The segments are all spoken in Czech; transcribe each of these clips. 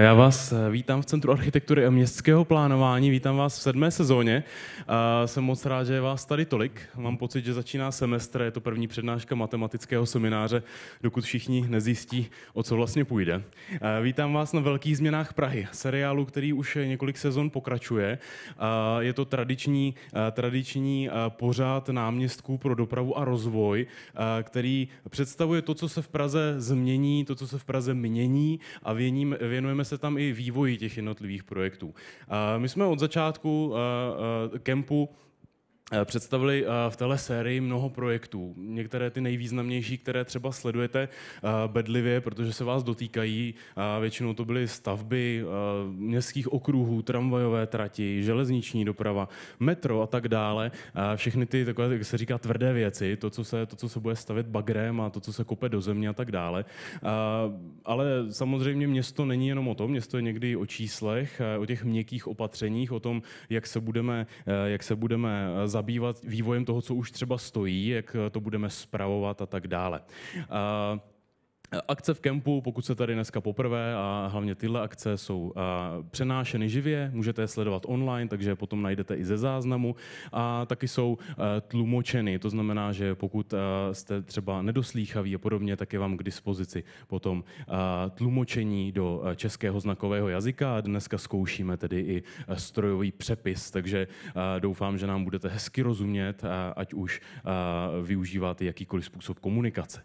Já vás eh, vítám v Centru architektury a městského plánování, vítám vás v sedmé sezóně. Eh, jsem moc rád, že je vás tady tolik. Mám pocit, že začíná semestr, je to první přednáška matematického semináře, dokud všichni nezjistí, o co vlastně půjde. Eh, vítám vás na Velkých změnách Prahy, seriálu, který už několik sezon pokračuje. Je to tradiční, tradiční pořád náměstků pro dopravu a rozvoj, který představuje to, co se v Praze změní, to, co se v Praze mění a věním, věnujeme se tam i vývoji těch jednotlivých projektů. My jsme od začátku eh, eh, kempu Eh, představili eh, v téhle sérii mnoho projektů. Některé ty nejvýznamnější, které třeba sledujete eh, bedlivě, protože se vás dotýkají. Většinou to byly stavby městských okruhů, tramvajové trati, železniční doprava, metro a tak dále. Všechny ty takové, jak se říká, tvrdé věci, to, co se, to, co se bude stavět bagrem a to, co se kope do země a tak dále. Ale samozřejmě město není jenom o tom, město je někdy o číslech, o těch měkkých opatřeních, o tom, jak se budeme, jak se budeme zabývat vývojem toho, co už třeba stojí, jak to budeme spravovat a tak dále. Akce v kempu, pokud se tady dneska poprvé a hlavně tyhle akce jsou přenášeny živě, můžete je sledovat online, takže potom najdete i ze záznamu a taky jsou tlumočeny, to znamená, že pokud jste třeba nedoslýchaví a podobně, tak je vám k dispozici potom tlumočení do českého znakového jazyka a dneska zkoušíme tedy i strojový přepis, takže doufám, že nám budete hezky rozumět, ať už využíváte jakýkoliv způsob komunikace.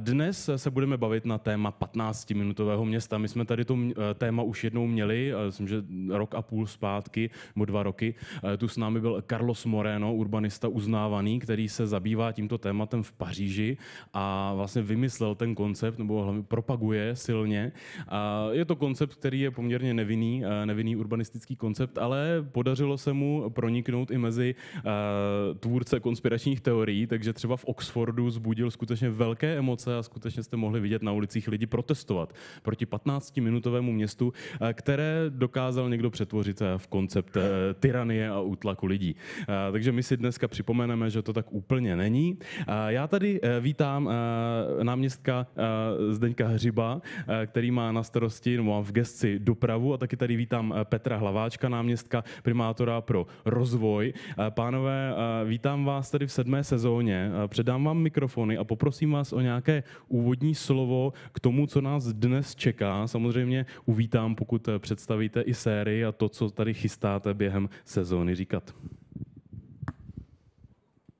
Dnes se se budeme bavit na téma 15-minutového města. My jsme tady to eh, téma už jednou měli, eh, myslím, že rok a půl zpátky, nebo dva roky. Eh, tu s námi byl Carlos Moreno, urbanista uznávaný, který se zabývá tímto tématem v Paříži a vlastně vymyslel ten koncept, nebo hlavně propaguje silně. A je to koncept, který je poměrně nevinný, nevinný urbanistický koncept, ale podařilo se mu proniknout i mezi tvůrce konspiračních teorií, takže třeba v Oxfordu zbudil skutečně velké emoce a skutečně jste jste mohli vidět na ulicích lidi protestovat proti 15-minutovému městu, eh, které dokázal někdo přetvořit eh, v koncept eh, tyranie a útlaku lidí. Takže my si dneska připomeneme, že to tak úplně není. Já tady vítám náměstka Zdeňka Hřiba, který má na starosti, no má v gesci dopravu a taky tady vítám Petra Hlaváčka, náměstka primátora pro rozvoj. Pánové, vítám vás tady v sedmé sezóně. Předám vám mikrofony a poprosím vás o nějaké úvodní úvodní slovo k tomu, co nás dnes čeká. Samozřejmě uvítám, pokud představíte i sérii a to, co tady chystáte během sezóny říkat.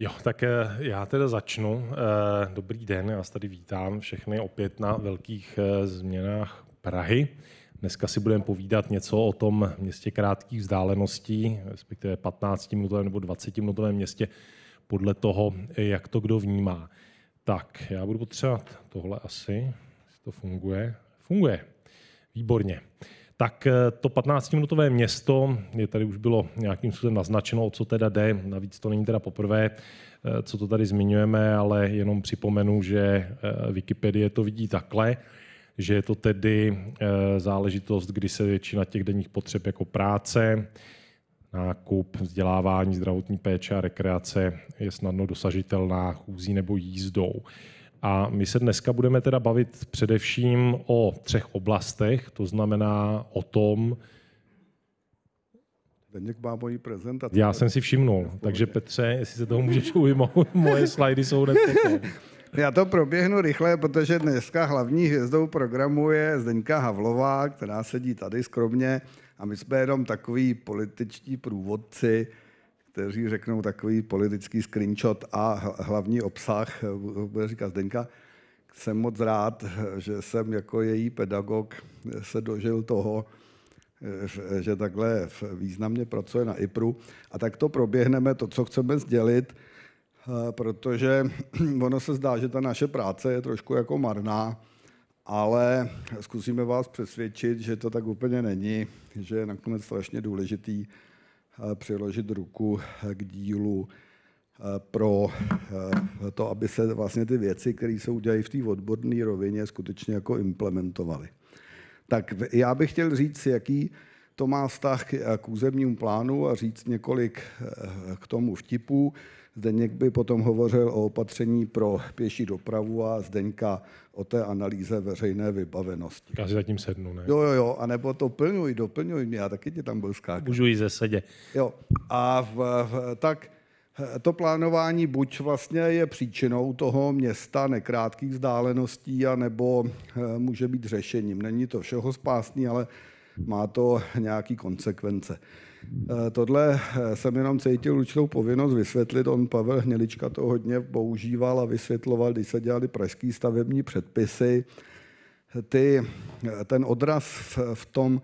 Jo, tak eh, já teda začnu. Eh, dobrý den, já vás tady vítám všechny opět na velkých eh, změnách Prahy. Dneska si budeme povídat něco o tom městě krátkých vzdáleností, respektive 15-minutovém nebo 20-minutovém městě, podle toho, jak to kdo vnímá. Tak, já budu potřebovat tohle asi, jestli to funguje. Funguje. Výborně. Tak eh, to 15-minutové město, je tady už bylo nějakým způsobem naznačeno, o co teda jde, navíc to není teda poprvé, eh, co to tady zmiňujeme, ale jenom připomenu, že eh, Wikipedie to vidí takhle, že je to tedy záležitost, kdy se většina těch denních potřeb jako práce, nákup, vzdělávání, zdravotní péče a rekreace je snadno dosažitelná chůzí nebo jízdou. A my se dneska budeme teda bavit především o třech oblastech, to znamená o tom, Zdeněk má moji prezentaci. Já jsem si všimnul, takže Petře, jestli se toho můžeš ujmout, moje slajdy jsou hned Já to proběhnu rychle, protože dneska hlavní hvězdou programu je Zdeňka Havlová, která sedí tady skromně a my jsme jenom takový političtí průvodci, kteří řeknou takový politický screenshot a hlavní obsah, eh, bude říkat Zdenka. Jsem moc rád, že jsem jako její pedagog se dožil toho, eh, že takhle významně pracuje na IPRu. A tak to proběhneme, to, co chceme sdělit, eh, protože ono se zdá, že ta naše práce je trošku jako marná, ale zkusíme vás přesvědčit, že to tak úplně není, že je nakonec strašně důležitý eh, přiložit ruku eh, k dílu eh, pro to, aby se vlastně ty věci, které se udělají v té odborné rovině, skutečně jako implementovaly. Tak já bych chtěl říct, jaký to má vztah k územnímu plánu a říct několik k tomu vtipů. Zdeněk by potom hovořil o opatření pro pěší dopravu a Zdeňka o té analýze veřejné vybavenosti. Já si zatím sednu, ne? Jo, jo, jo, anebo to plňuj, doplňuj mě, já taky ti tam byl skákat. Můžu jít ze sedě. Jo, a v, v, tak to plánování buď vlastně je příčinou toho města nekrátkých vzdáleností, anebo eh, může být řešením. Není to všeho spásný, ale má to nějaký konsekvence. Eh, tohle eh, jsem jenom cítil určitou povinnost vysvětlit. On Pavel Hnělička to hodně používal a vysvětloval, když se dělali pražské stavební předpisy. Ty, eh, ten odraz v, v tom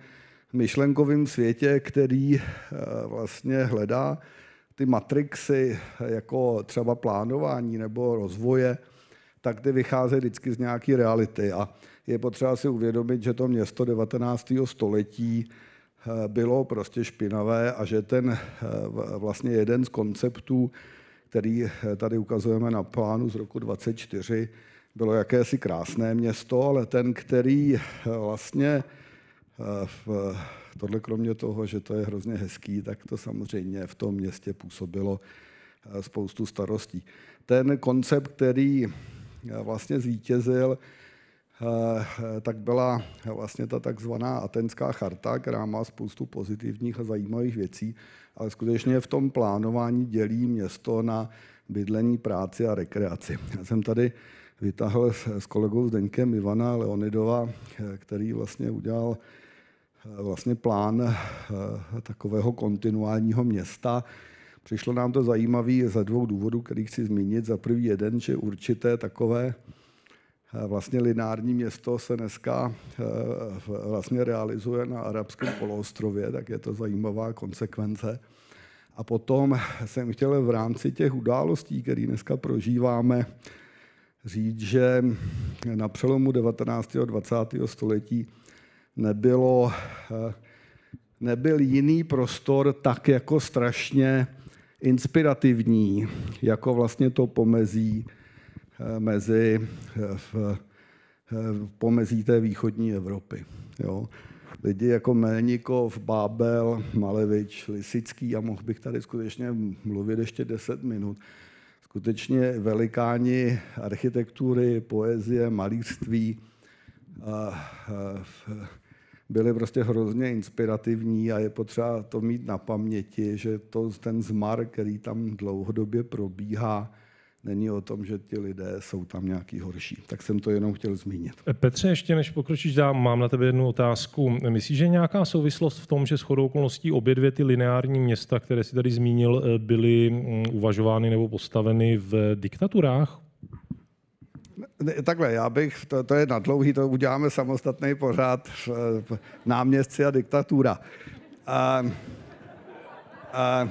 myšlenkovém světě, který vlastně hledá ty matrixy jako třeba plánování nebo rozvoje, tak ty vycházejí vždycky z nějaké reality. A je potřeba si uvědomit, že to město 19. století bylo prostě špinavé a že ten eh, vlastně jeden z konceptů, který eh, tady ukazujeme na plánu z roku 24, bylo jakési krásné město, ale ten, který eh, vlastně v, tohle kromě toho, že to je hrozně hezký, tak to samozřejmě v tom městě působilo spoustu starostí. Ten koncept, který vlastně zvítězil, Eh, tak byla vlastně ta takzvaná Atenská charta, která má spoustu pozitivních a zajímavých věcí, ale skutečně v tom plánování dělí město na bydlení, práci a rekreaci. Já jsem tady vytáhl s kolegou Zdeňkem Ivana Leonidova, eh, který vlastně udělal eh, vlastně plán takového kontinuálního města. Přišlo nám to zajímavé ze dvou důvodů, který chci zmínit. Za prvý jeden, že určité takové Eh, vlastně lineární město se dneska eh, vlastně realizuje na arabském poloostrově, tak je to zajímavá konsekvence. A potom jsem chtěl v rámci těch událostí, které dneska prožíváme, říct, že na přelomu 19. a 20. století nebylo, eh, nebyl jiný prostor tak jako strašně inspirativní, jako vlastně to pomezí Eh, mezi eh, v, v eh, pomezí té východní Evropy. Jo. Lidi jako Melnikov, Bábel, Malevič, Lisický, a mohl bych tady skutečně mluvit ještě 10 minut, skutečně velikáni architektury, poezie, malířství byli prostě hrozně inspirativní a je potřeba to mít na paměti, že to, ten zmar, který tam dlouhodobě probíhá, není o tom, že ti lidé jsou tam nějaký horší. Tak jsem to jenom chtěl zmínit. Petře, ještě než pokročíš dám, mám na tebe jednu otázku. Myslíš, že nějaká souvislost v tom, že chodou okolností obě dvě ty lineární města, které si tady zmínil, eh, byly mm, uvažovány nebo postaveny v diktaturách? Takhle, já bych, to, to je na dlouhý, to uděláme samostatný pořád, náměstci a diktatura. A, a,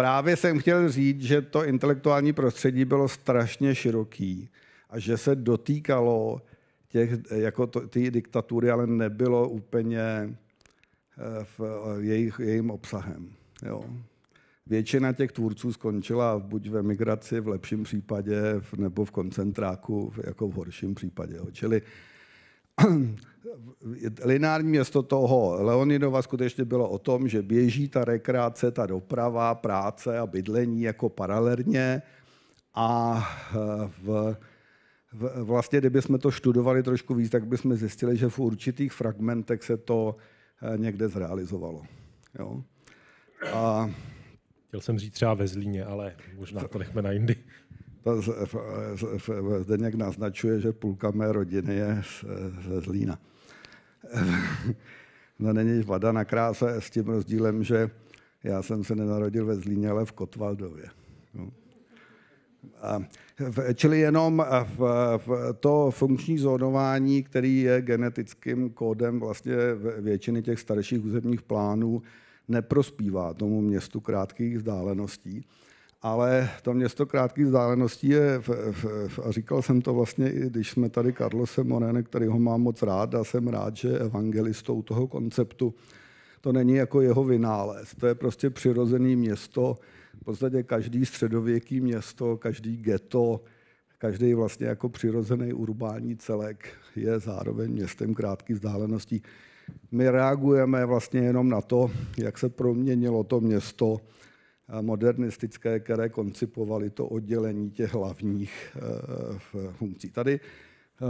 právě jsem chtěl říct, že to intelektuální prostředí bylo strašně široký a že se dotýkalo těch, jako to, ty diktatury, ale nebylo úplně eh, v eh, jejich, jejím obsahem. Jo. Většina těch tvůrců skončila buď v emigraci v lepším případě, nebo v koncentráku jako v horším případě. Jo. Čili lineární město toho Leonidova skutečně bylo o tom, že běží ta rekreace, ta doprava, práce a bydlení jako paralelně a v, v, vlastně, kdybychom to študovali trošku víc, tak bychom zjistili, že v určitých fragmentech se to eh, někde zrealizovalo. Jo? A, Chtěl jsem říct třeba ve Zlíně, ale možná to nechme na jindy. Zdeněk naznačuje, že půlka mé rodiny je ze Zlína. no není vada na kráse s tím rozdílem, že já jsem se nenarodil ve Zlíně, ale v Kotvaldově. No. A, čili jenom v, v to funkční zónování, který je genetickým kódem vlastně většiny těch starších územních plánů, neprospívá tomu městu krátkých vzdáleností ale to město krátkých vzdáleností je, v, v, v, a říkal jsem to vlastně i když jsme tady Karlosem Morenek, který ho mám moc rád a jsem rád, že evangelistou toho konceptu to není jako jeho vynález, to je prostě přirozený město, v podstatě každý středověký město, každý ghetto, každý vlastně jako přirozený urbání celek je zároveň městem krátkých vzdáleností. My reagujeme vlastně jenom na to, jak se proměnilo to město modernistické, které koncipovaly to oddělení těch hlavních eh, funkcí. Tady eh,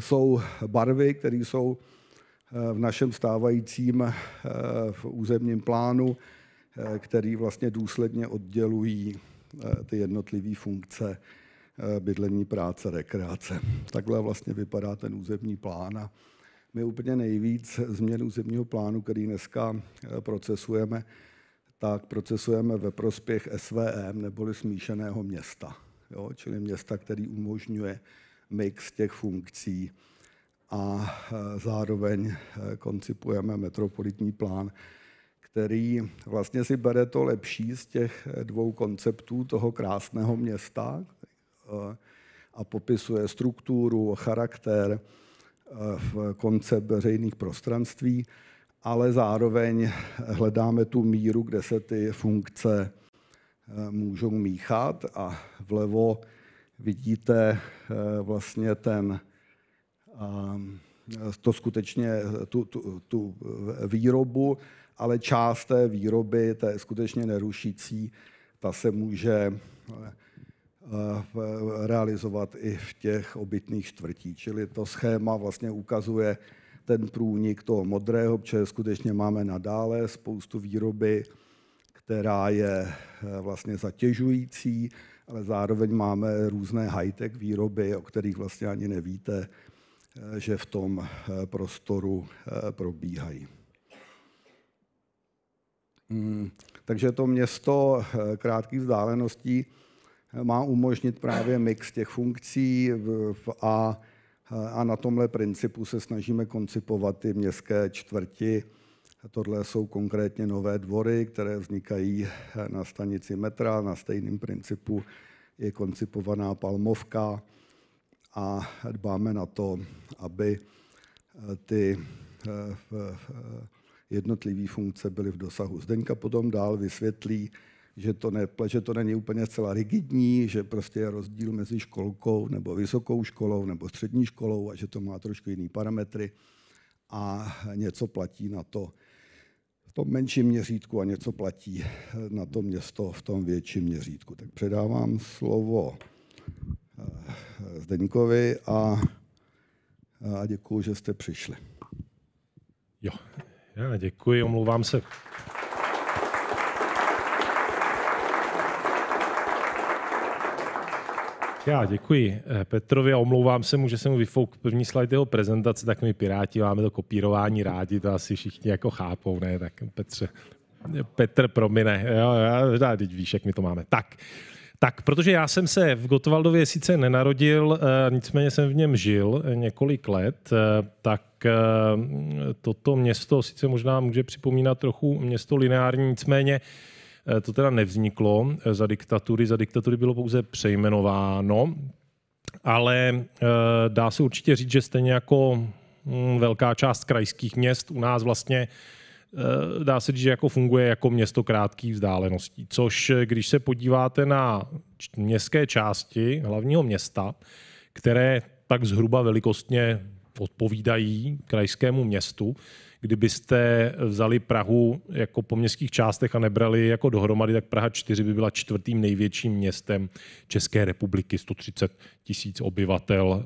jsou barvy, které jsou eh, v našem stávajícím v územním plánu, který vlastně důsledně oddělují ty jednotlivé funkce bydlení, práce, rekreace. Takhle vlastně vypadá ten územní plán a my úplně nejvíc změn územního plánu, který dneska procesujeme, tak procesujeme ve prospěch SVM neboli smíšeného města, jo? čili města, který umožňuje mix těch funkcí a e, zároveň e, koncipujeme metropolitní plán, který vlastně si bere to lepší z těch e, dvou konceptů toho krásného města a popisuje strukturu, charakter v koncept veřejných prostranství ale zároveň hledáme tu míru, kde se ty funkce eh, můžou míchat a vlevo vidíte eh, vlastně ten, ehm, to skutečně tu, tu, tu výrobu, ale část té výroby, té skutečně nerušící, ta se může eh, realizovat i v těch obytných čtvrtích. Čili to schéma vlastně ukazuje, ten průnik toho modrého, protože skutečně máme nadále spoustu výroby, která je eh, vlastně zatěžující, ale zároveň máme různé high-tech výroby, o kterých vlastně ani nevíte, eh, že v tom eh, prostoru probíhají. Hmm, takže to město krátkých vzdáleností má umožnit právě mix těch funkcí a Eh, a na tomhle principu se snažíme koncipovat ty městské čtvrti. Tohle jsou konkrétně nové dvory, které vznikají eh, na stanici metra. Na stejném principu je koncipovaná palmovka a dbáme na to, aby eh, ty jednotlivé funkce byly v dosahu. Zdeňka potom dál vysvětlí, že to, ne, že to není úplně celá rigidní, že prostě je rozdíl mezi školkou nebo vysokou školou nebo střední školou a že to má trošku jiný parametry a něco platí na to v tom menším měřítku a něco platí na to město v tom větším měřítku. Tak předávám slovo eh, Zdeňkovi a, a děkuji, že jste přišli. Jo, já děkuji, omlouvám se. Já děkuji eh, Petrovi a omlouvám se mu, že jsem mu vyfouk první slide jeho prezentace, tak my Piráti máme to kopírování rádi, to asi všichni jako chápou, ne? Tak Petře, Petr, promine, jo, já, teď víš, jak my to máme. Tak, tak, protože já jsem se v Gotwaldově sice nenarodil, eh, nicméně jsem v něm žil eh, několik let, tak toto město sice možná může připomínat trochu město lineární, nicméně Eh, to teda nevzniklo eh, za diktatury, za diktatury bylo pouze přejmenováno, ale eh, dá se určitě říct, že stejně jako hm, velká část krajských měst u nás vlastně dá se říct, že jako funguje jako město krátkých vzdáleností. Což, když se podíváte na městské části hlavního města, které tak zhruba velikostně odpovídají krajskému městu, Kdybyste vzali Prahu jako po městských částech a nebrali jako dohromady, tak Praha 4 by byla čtvrtým největším městem České republiky, 130 tisíc obyvatel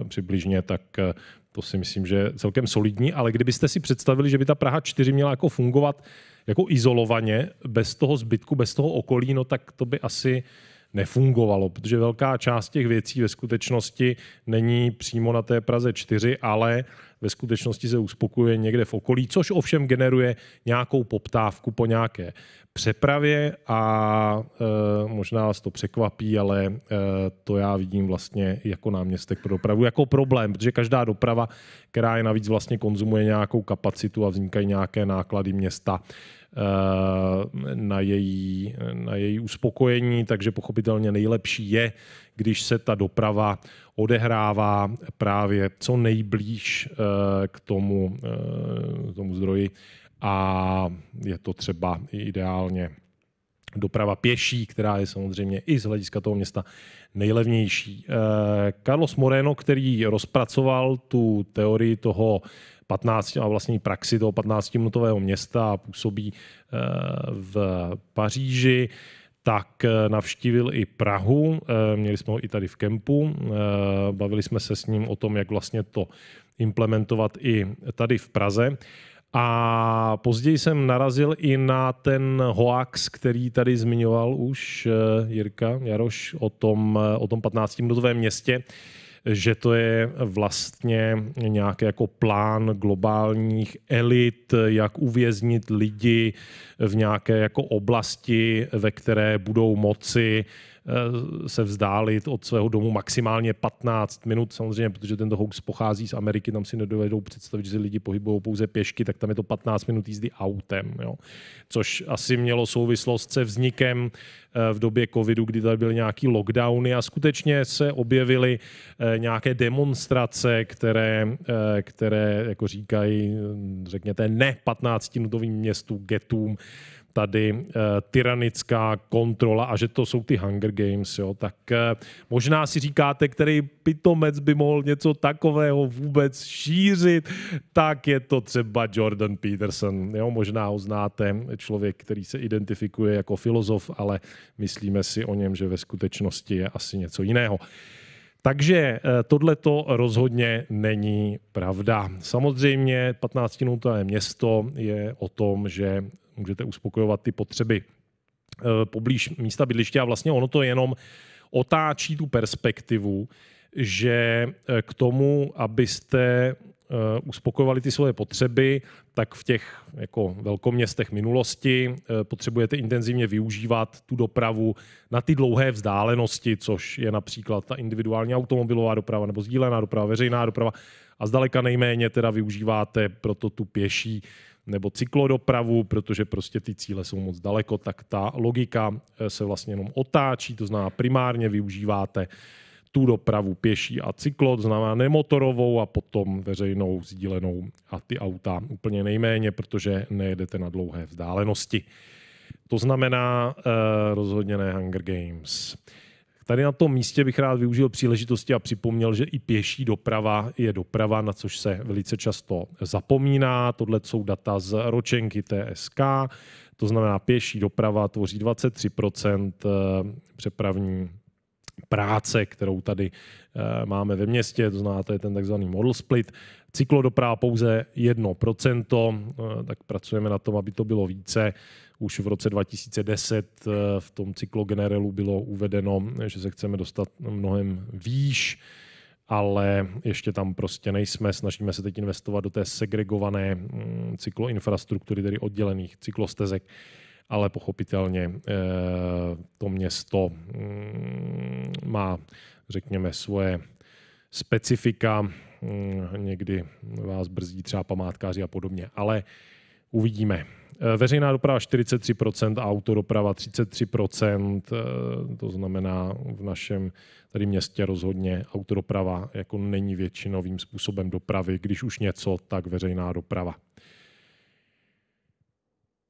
eh, přibližně, tak eh, to si myslím, že je celkem solidní, ale kdybyste si představili, že by ta Praha 4 měla jako fungovat jako izolovaně, bez toho zbytku, bez toho okolí, no tak to by asi nefungovalo, protože velká část těch věcí ve skutečnosti není přímo na té Praze 4, ale ve skutečnosti se uspokuje někde v okolí, což ovšem generuje nějakou poptávku po nějaké přepravě a e, možná vás to překvapí, ale e, to já vidím vlastně jako náměstek pro dopravu jako problém, protože každá doprava, která je navíc vlastně konzumuje nějakou kapacitu a vznikají nějaké náklady města, e, na její, na její uspokojení, takže pochopitelně nejlepší je, když se ta doprava odehrává právě co nejblíž eh, k tomu, eh, k tomu zdroji a je to třeba ideálně doprava pěší, která je samozřejmě i z hlediska toho města nejlevnější. Eh, Carlos Moreno, který rozpracoval tu teorii toho 15 a vlastně praxi toho 15-minutového města a působí v Paříži, tak eh, navštívil i Prahu, eh, měli jsme ho i tady v kempu, eh, bavili jsme se s ním o tom, jak vlastně to implementovat i tady v Praze. A později jsem narazil i na ten hoax, který tady zmiňoval už Jirka Jaroš o tom, o tom 15-minutovém městě že to je vlastně nějaký jako plán globálních elit, jak uvěznit lidi v nějaké jako oblasti, ve které budou moci Eh, se vzdálit od svého domu maximálně 15 minut, samozřejmě, protože tento hoax pochází z Ameriky, tam si nedovedou představit, že se lidi pohybují pouze pěšky, tak tam je to 15 minut jízdy autem, jo. což asi mělo souvislost se vznikem eh, v době covidu, kdy tady byly nějaký lockdowny a skutečně se objevily eh, nějaké demonstrace, které, které jako říkají, řekněte, ne 15-minutovým městu, getům, tady uh, tyranická kontrola a že to jsou ty Hunger Games, jo, tak uh, možná si říkáte, který pitomec by mohl něco takového vůbec šířit, tak je to třeba Jordan Peterson. Jo, možná ho znáte, člověk, který se identifikuje jako filozof, ale myslíme si o něm, že ve skutečnosti je asi něco jiného. Takže eh, tohle to rozhodně není pravda. Samozřejmě 15 minuté město je o tom, že můžete uspokojovat ty potřeby eh, poblíž místa bydliště a vlastně ono to jenom otáčí tu perspektivu, že eh, k tomu, abyste eh, uspokojovali ty svoje potřeby, tak v těch jako velkoměstech minulosti potřebujete intenzivně využívat tu dopravu na ty dlouhé vzdálenosti, což je například ta individuální automobilová doprava nebo sdílená doprava, veřejná doprava a zdaleka nejméně teda využíváte proto tu pěší nebo cyklodopravu, protože prostě ty cíle jsou moc daleko, tak ta logika eh, se vlastně jenom otáčí, to znamená primárně využíváte tu dopravu pěší a cyklo, to znamená nemotorovou a potom veřejnou, sdílenou a ty auta úplně nejméně, protože nejedete na dlouhé vzdálenosti. To znamená eh, rozhodně ne Hunger Games. Eh, Tady na tom místě bych rád využil příležitosti a připomněl, že i pěší doprava je doprava, na což se velice často zapomíná. Tohle jsou data z ročenky TSK, to znamená pěší doprava tvoří 23 eh, přepravní práce, kterou tady eh, máme ve městě, to znáte, je ten takzvaný model split. Cyklodoprava pouze 1%, eh, tak pracujeme na tom, aby to bylo více. Už v roce 2010 eh, v tom generelu bylo uvedeno, že se chceme dostat mnohem výš, ale ještě tam prostě nejsme. Snažíme se teď investovat do té segregované mm, cykloinfrastruktury, tedy oddělených cyklostezek, ale pochopitelně eh, to město mm, má, řekněme, svoje specifika, mm, někdy vás brzdí třeba památkáři a podobně, ale uvidíme. Eh, veřejná doprava 43%, autodoprava 33%, eh, to znamená v našem tady městě rozhodně autodoprava jako není většinovým způsobem dopravy. Když už něco, tak veřejná doprava.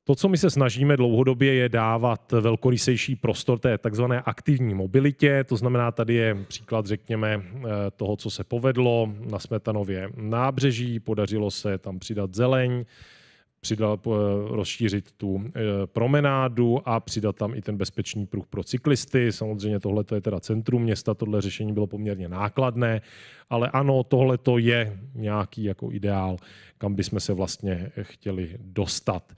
To, co my se snažíme dlouhodobě, je dávat velkorysejší prostor té takzvané aktivní mobilitě. To znamená, tady je příklad, řekněme, eh, toho, co se povedlo na Smetanově nábřeží. Podařilo se tam přidat zeleň, přidal, eh, rozšířit tu eh, promenádu a přidat tam i ten bezpečný pruh pro cyklisty. Samozřejmě tohle je teda centrum města, tohle řešení bylo poměrně nákladné, ale ano, tohle to je nějaký jako ideál, kam bychom se vlastně chtěli dostat.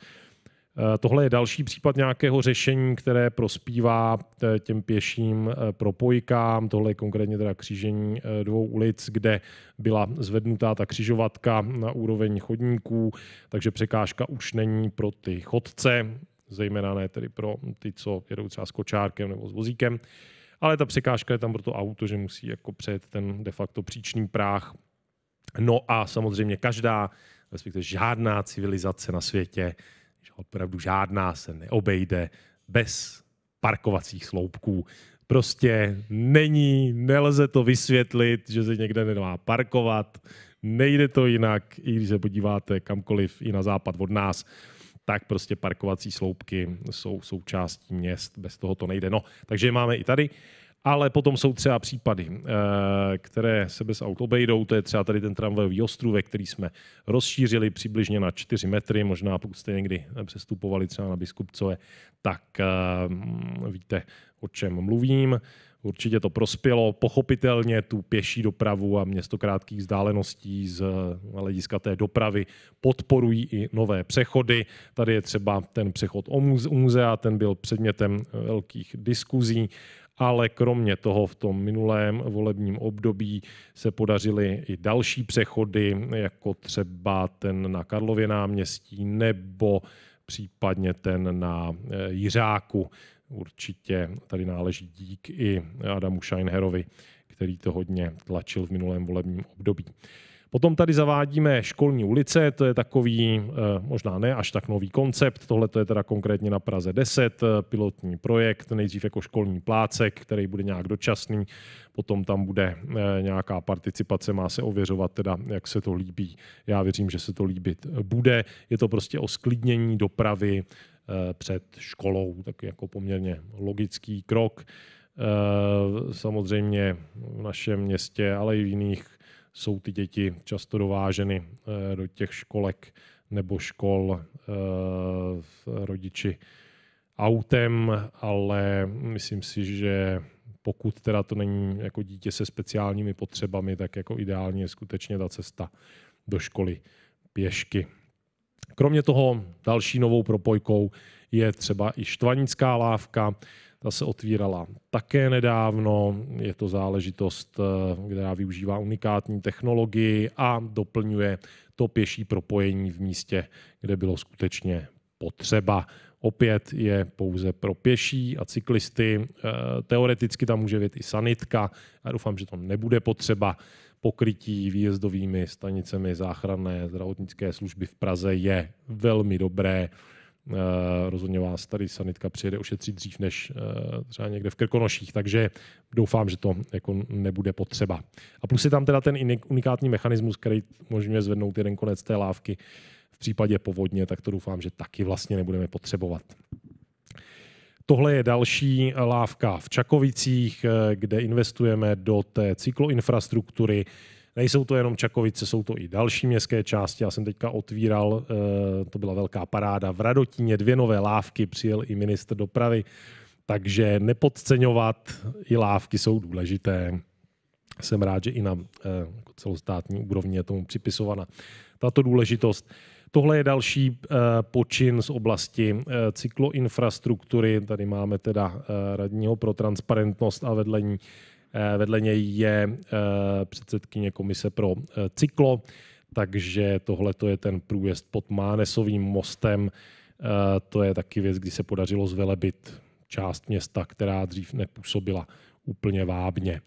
Eh, tohle je další případ nějakého řešení, které prospívá eh, těm pěším eh, propojkám. Tohle je konkrétně teda křížení dvou ulic, kde byla zvednutá ta křižovatka na úroveň chodníků, takže překážka už není pro ty chodce, zejména ne tedy pro ty, co jedou třeba s kočárkem nebo s vozíkem. Ale ta překážka je tam pro to auto, že musí jako přejet ten de facto příčný práh. No a samozřejmě každá, respektive žádná civilizace na světě že opravdu žádná se neobejde bez parkovacích sloupků. Prostě není, nelze to vysvětlit, že se někde nemá parkovat, nejde to jinak, i když se podíváte kamkoliv i na západ od nás, tak prostě parkovací sloupky jsou součástí měst, bez toho to nejde. No, takže máme i tady ale potom jsou třeba případy, eh, které se bez aut obejdou. To je třeba tady ten tramvajový ve který jsme rozšířili přibližně na 4 metry. Možná pokud jste někdy přestupovali třeba na Biskupcové, tak eh, mm, víte, o čem mluvím. Určitě to prospělo. Pochopitelně tu pěší dopravu a město krátkých vzdáleností z eh, hlediska té dopravy podporují i nové přechody. Tady je třeba ten přechod o muzea, ten byl předmětem velkých diskuzí ale kromě toho v tom minulém volebním období se podařily i další přechody, jako třeba ten na Karlově náměstí nebo případně ten na e, Jiřáku. Určitě tady náleží dík i Adamu Scheinherovi, který to hodně tlačil v minulém volebním období. Potom tady zavádíme školní ulice, to je takový, eh, možná ne až tak nový koncept, tohle to je teda konkrétně na Praze 10, eh, pilotní projekt, nejdřív jako školní plácek, který bude nějak dočasný, potom tam bude eh, nějaká participace, má se ověřovat teda, jak se to líbí. Já věřím, že se to líbit bude. Je to prostě o sklidnění dopravy před školou, tak jako poměrně logický krok. Samozřejmě v našem městě, ale i v jiných jsou ty děti často dováženy eh, do těch školek nebo škol eh, rodiči autem, ale myslím si, že pokud teda to není jako dítě se speciálními potřebami, tak jako ideálně je skutečně ta cesta do školy pěšky. Kromě toho další novou propojkou je třeba i štvanická lávka, ta se otvírala také nedávno. Je to záležitost, eh, která využívá unikátní technologii a doplňuje to pěší propojení v místě, kde bylo skutečně potřeba. Opět je pouze pro pěší a cyklisty. Eh, teoreticky tam může být i sanitka. Já doufám, že to nebude potřeba pokrytí výjezdovými stanicemi záchranné zdravotnické služby v Praze je velmi dobré. Eh, rozhodně vás tady sanitka přijede ošetřit dřív než eh, třeba někde v Krkonoších, takže doufám, že to jako nebude potřeba. A plus je tam teda ten unikátní mechanismus, který možná zvednout jeden konec té lávky v případě povodně, tak to doufám, že taky vlastně nebudeme potřebovat. Tohle je další lávka v Čakovicích, eh, kde investujeme do té cykloinfrastruktury. infrastruktury Nejsou to jenom Čakovice, jsou to i další městské části. Já jsem teďka otvíral, eh, to byla velká paráda v Radotíně, dvě nové lávky, přijel i ministr dopravy, takže nepodceňovat i lávky jsou důležité. Jsem rád, že i na eh, jako celostátní úrovni je tomu připisována tato důležitost. Tohle je další eh, počin z oblasti cykloinfrastruktury. Tady máme teda radního pro transparentnost a vedlení Eh, vedle něj je eh, předsedkyně komise pro eh, cyklo, takže tohle je ten průjezd pod Mánesovým mostem. To je taky věc, kdy se podařilo zvelebit část města, která dřív nepůsobila úplně vábně.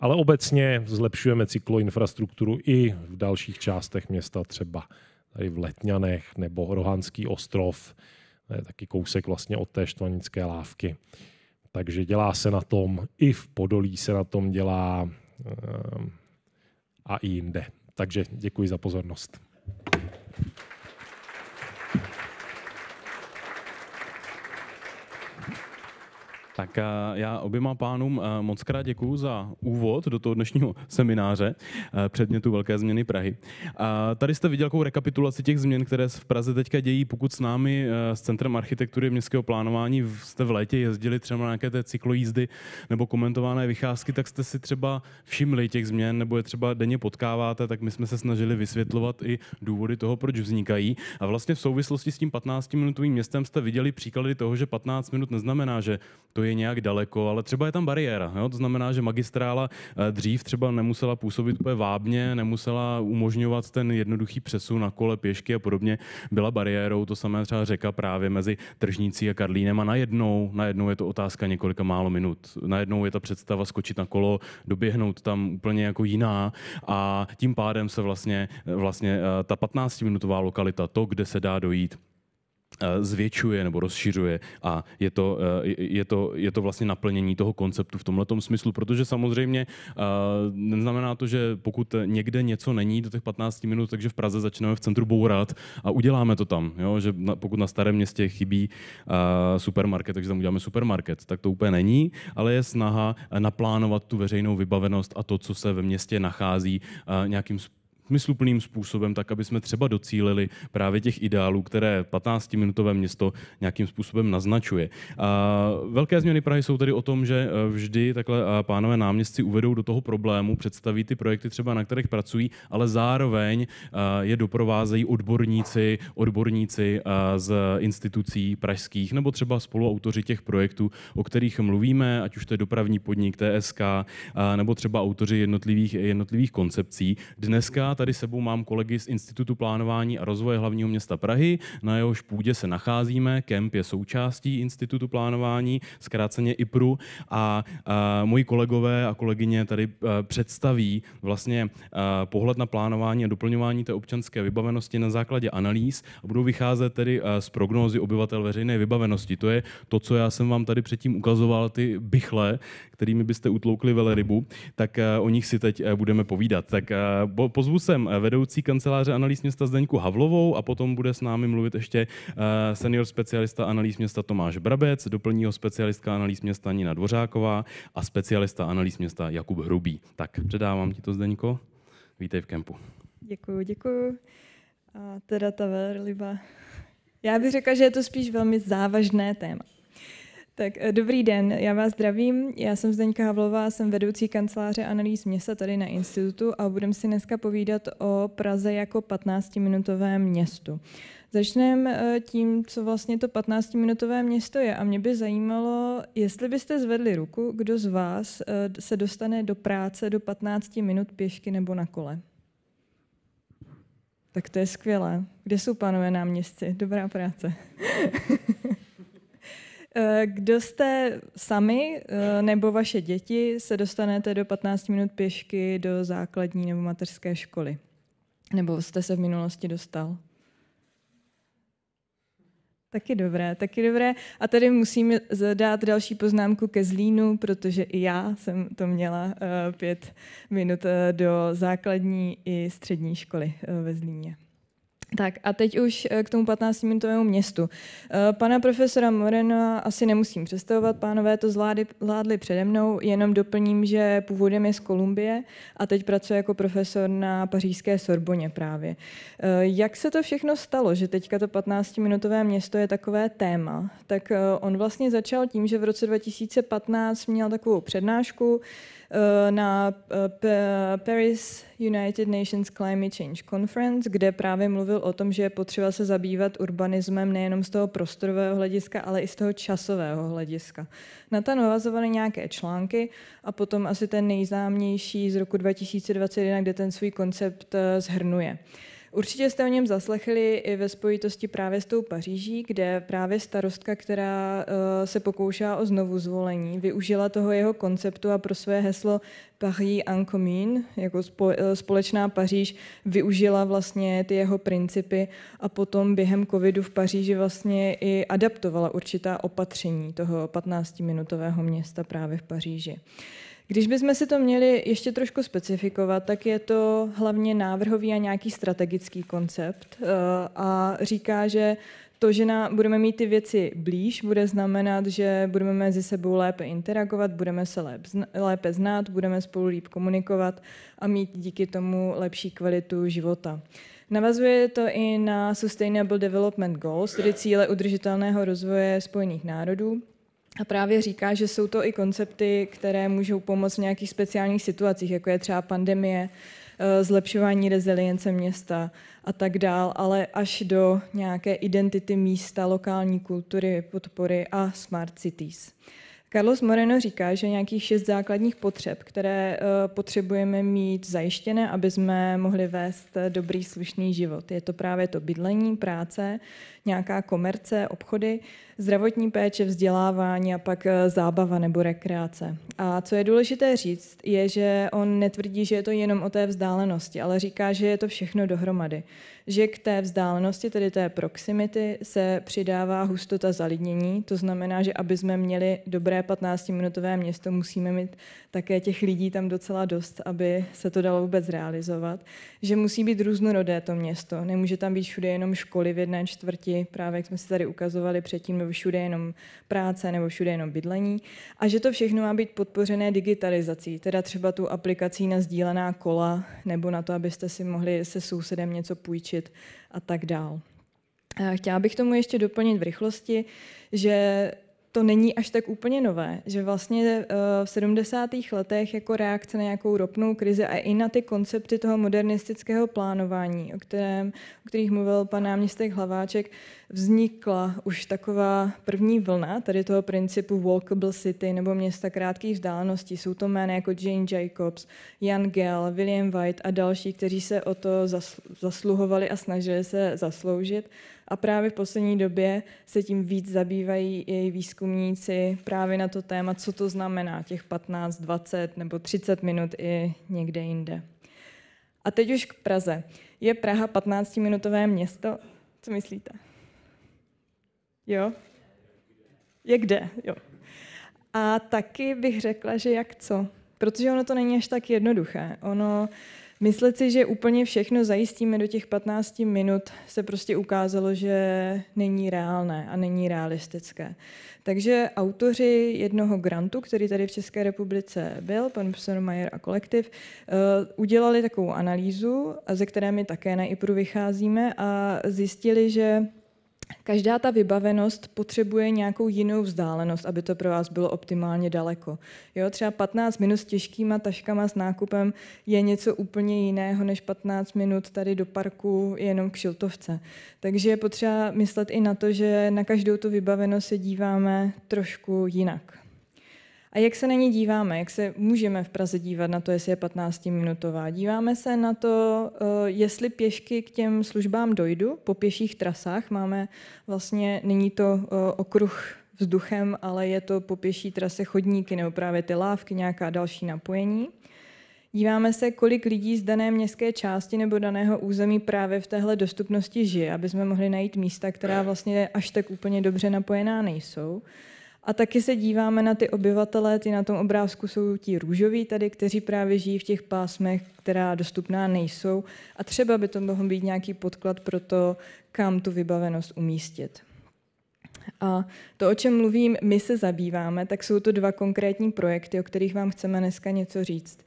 Ale obecně zlepšujeme cykloinfrastrukturu i v dalších částech města, třeba tady v Letňanech nebo Rohanský ostrov, to je taky kousek vlastně od té štvanické lávky. Takže dělá se na tom, i v Podolí se na tom dělá eh, a i jinde. Takže děkuji za pozornost. Tak eh, já oběma pánům eh, moc krát děkuju za úvod do toho dnešního semináře eh, předmětu Velké změny Prahy. Tady jste viděl jakou rekapitulaci těch změn, které v Praze teďka dějí. Pokud s námi, s Centrem architektury a městského plánování, jste v létě jezdili třeba na nějaké té cyklojízdy nebo komentované vycházky, tak jste si třeba všimli těch změn nebo je třeba denně potkáváte, tak my jsme se snažili vysvětlovat i důvody toho, proč vznikají. A vlastně v souvislosti s tím 15-minutovým městem jste viděli příklady toho, že 15 minut neznamená, že to je nějak daleko, ale třeba je tam bariéra. Jo? To znamená, že magistrála eh, dřív třeba nemusela působit úplně vábně, nemusela umožňovat ten jednoduchý přesun na kole, pěšky a podobně. Byla bariérou, to samé třeba řeka právě mezi Tržnící a Karlínem a najednou, najednou je to otázka několika málo minut. Najednou je ta představa skočit na kolo, doběhnout tam úplně jako jiná a tím pádem se vlastně, eh, vlastně eh, ta 15-minutová lokalita, to, kde se dá dojít, Eh, zvětšuje nebo rozšiřuje a je to, eh, je to, je to vlastně naplnění toho konceptu v tomhle smyslu, protože samozřejmě eh, neznamená to, že pokud někde něco není do těch 15 minut, takže v Praze začneme v centru bourat a uděláme to tam. Jo? Že pokud na starém městě chybí supermarket, takže tam uděláme supermarket, tak to úplně není, ale je snaha naplánovat tu veřejnou vybavenost a to, co se ve městě nachází nějakým způsobem smysluplným způsobem, tak aby jsme třeba docílili právě těch ideálů, které 15-minutové město nějakým způsobem naznačuje. A velké změny Prahy jsou tedy o tom, že eh, vždy takhle eh, pánové náměstci uvedou do toho problému, představí ty projekty třeba, na kterých pracují, ale zároveň eh, je doprovázejí odborníci, odborníci z institucí pražských nebo třeba spoluautoři těch projektů, o kterých mluvíme, ať už to je dopravní podnik TSK, nebo třeba autoři jednotlivých, jednotlivých koncepcí. Dneska tady sebou mám kolegy z Institutu plánování a rozvoje hlavního města Prahy, na jehož půdě se nacházíme. Kemp je součástí Institutu plánování, zkráceně IPRu. A, a moji kolegové a kolegyně tady e, představí vlastně e, pohled na plánování a doplňování té občanské vybavenosti na základě analýz a budou vycházet tedy e, z prognózy obyvatel veřejné vybavenosti. To je to, co já jsem vám tady předtím ukazoval, ty bychle, kterými byste utloukli velerybu, tak o nich si teď budeme povídat. Tak pozvu jsem eh, vedoucí kanceláře analýz města Zdeňku Havlovou a potom bude s námi mluvit ještě eh, senior specialista analýz města Tomáš Brabec, doplní ho specialistka analýz města Nina Dvořáková a specialista analýz města Jakub Hrubý. Tak předávám ti to, Zdeňko. Vítej v kempu. Děkuju, děkuju. A teda ta velryba. Já bych řekla, že je to spíš velmi závažné téma. Tak eh, dobrý den, já vás zdravím. Já jsem Zdeňka Havlová, jsem vedoucí kanceláře analýz města tady na institutu a budeme si dneska povídat o Praze jako 15-minutovém městu. Začneme eh, tím, co vlastně to 15-minutové město je. A mě by zajímalo, jestli byste zvedli ruku, kdo z vás eh, se dostane do práce do 15 minut pěšky nebo na kole. Tak to je skvělé. Kde jsou pánové náměstci? Dobrá práce. Eh, kdo jste sami eh, nebo vaše děti se dostanete do 15 minut pěšky do základní nebo mateřské školy? Nebo jste se v minulosti dostal? Taky dobré, taky dobré. A tady musím dát další poznámku ke Zlínu, protože i já jsem to měla eh, pět minut do základní i střední školy ve Zlíně. Tak a teď už eh, k tomu 15-minutovému městu. Eh, pana profesora Morena asi nemusím představovat, pánové to zvládli, zvládli přede mnou, jenom doplním, že původem je z Kolumbie a teď pracuje jako profesor na pařížské Sorboně právě. Eh, jak se to všechno stalo, že teďka to 15-minutové město je takové téma? Tak on vlastně začal tím, že v roce 2015 měl takovou přednášku, Eh, na eh, Paris United Nations Climate Change Conference, kde právě mluvil o tom, že je potřeba se zabývat urbanismem nejenom z toho prostorového hlediska, ale i z toho časového hlediska. Na to navazovaly nějaké články a potom asi ten nejznámější z roku 2021, kde ten svůj koncept zhrnuje. Eh, Určitě jste o něm zaslechli i ve spojitosti právě s tou Paříží, kde právě starostka, která eh, se pokoušela o znovu zvolení, využila toho jeho konceptu a pro své heslo Paris en commune, jako eh, společná Paříž, využila vlastně ty jeho principy a potom během covidu v Paříži vlastně i adaptovala určitá opatření toho 15-minutového města právě v Paříži. Když bychom si to měli ještě trošku specifikovat, tak je to hlavně návrhový a nějaký strategický koncept eh, a říká, že to, že na, budeme mít ty věci blíž, bude znamenat, že budeme mezi sebou lépe interagovat, budeme se lépe znát, budeme spolu líp komunikovat a mít díky tomu lepší kvalitu života. Navazuje to i na Sustainable Development Goals, tedy cíle udržitelného rozvoje Spojených národů, a právě říká, že jsou to i koncepty, které můžou pomoct v nějakých speciálních situacích, jako je třeba pandemie, eh, zlepšování rezilience města a tak dál, ale až do nějaké identity místa, lokální kultury, podpory a smart cities. Carlos Moreno říká, že nějakých šest základních potřeb, které eh, potřebujeme mít zajištěné, aby jsme mohli vést dobrý, slušný život. Je to právě to bydlení, práce, nějaká komerce, obchody, zdravotní péče, vzdělávání a pak eh, zábava nebo rekreace. A co je důležité říct, je, že on netvrdí, že je to jenom o té vzdálenosti, ale říká, že je to všechno dohromady. Že k té vzdálenosti, tedy té proximity, se přidává hustota zalidnění. To znamená, že aby jsme měli dobré 15-minutové město, musíme mít také těch lidí tam docela dost, aby se to dalo vůbec realizovat. Že musí být různorodé to město. Nemůže tam být všude jenom školy v jedné čtvrti, právě jak jsme si tady ukazovali předtím, nebo všude jenom práce, nebo všude jenom bydlení. A že to všechno má být podpořené digitalizací, teda třeba tu aplikací na sdílená kola, nebo na to, abyste si mohli se sousedem něco půjčit a tak dál. Chtěla bych tomu ještě doplnit v rychlosti, že to není až tak úplně nové, že vlastně eh, v 70. letech jako reakce na nějakou ropnou krizi a i na ty koncepty toho modernistického plánování, o, kterém, o kterých mluvil pan náměstek Hlaváček, vznikla už taková první vlna tady toho principu walkable city nebo města krátkých vzdáleností. Jsou to jména jako Jane Jacobs, Jan Gell, William White a další, kteří se o to zasluhovali a snažili se zasloužit. A právě v poslední době se tím víc zabývají i výzkumníci právě na to téma, co to znamená těch 15, 20 nebo 30 minut i někde jinde. A teď už k Praze. Je Praha 15-minutové město? Co myslíte? Jo? Je kde, jo. A taky bych řekla, že jak co. Protože ono to není až tak jednoduché. Ono Myslet si, že úplně všechno zajistíme do těch 15 minut, se prostě ukázalo, že není reálné a není realistické. Takže autoři jednoho grantu, který tady v České republice byl, pan profesor Majer a kolektiv, eh, udělali takovou analýzu, ze které my také na IPRu vycházíme a zjistili, že Každá ta vybavenost potřebuje nějakou jinou vzdálenost, aby to pro vás bylo optimálně daleko. Jo, třeba 15 minut s těžkýma taškama s nákupem je něco úplně jiného než 15 minut tady do parku jenom k šiltovce. Takže je potřeba myslet i na to, že na každou tu vybavenost se díváme trošku jinak. A jak se na ní díváme? Jak se můžeme v Praze dívat na to, jestli je 15-minutová? Díváme se na to, eh, jestli pěšky k těm službám dojdu po pěších trasách. Máme vlastně, není to eh, okruh vzduchem, ale je to po pěší trase chodníky nebo právě ty lávky, nějaká další napojení. Díváme se, kolik lidí z dané městské části nebo daného území právě v téhle dostupnosti žije, aby jsme mohli najít místa, která vlastně až tak úplně dobře napojená nejsou. A taky se díváme na ty obyvatele, ty na tom obrázku jsou ti růžoví tady, kteří právě žijí v těch pásmech, která dostupná nejsou. A třeba by to mohl být nějaký podklad pro to, kam tu vybavenost umístit. A to, o čem mluvím, my se zabýváme, tak jsou to dva konkrétní projekty, o kterých vám chceme dneska něco říct.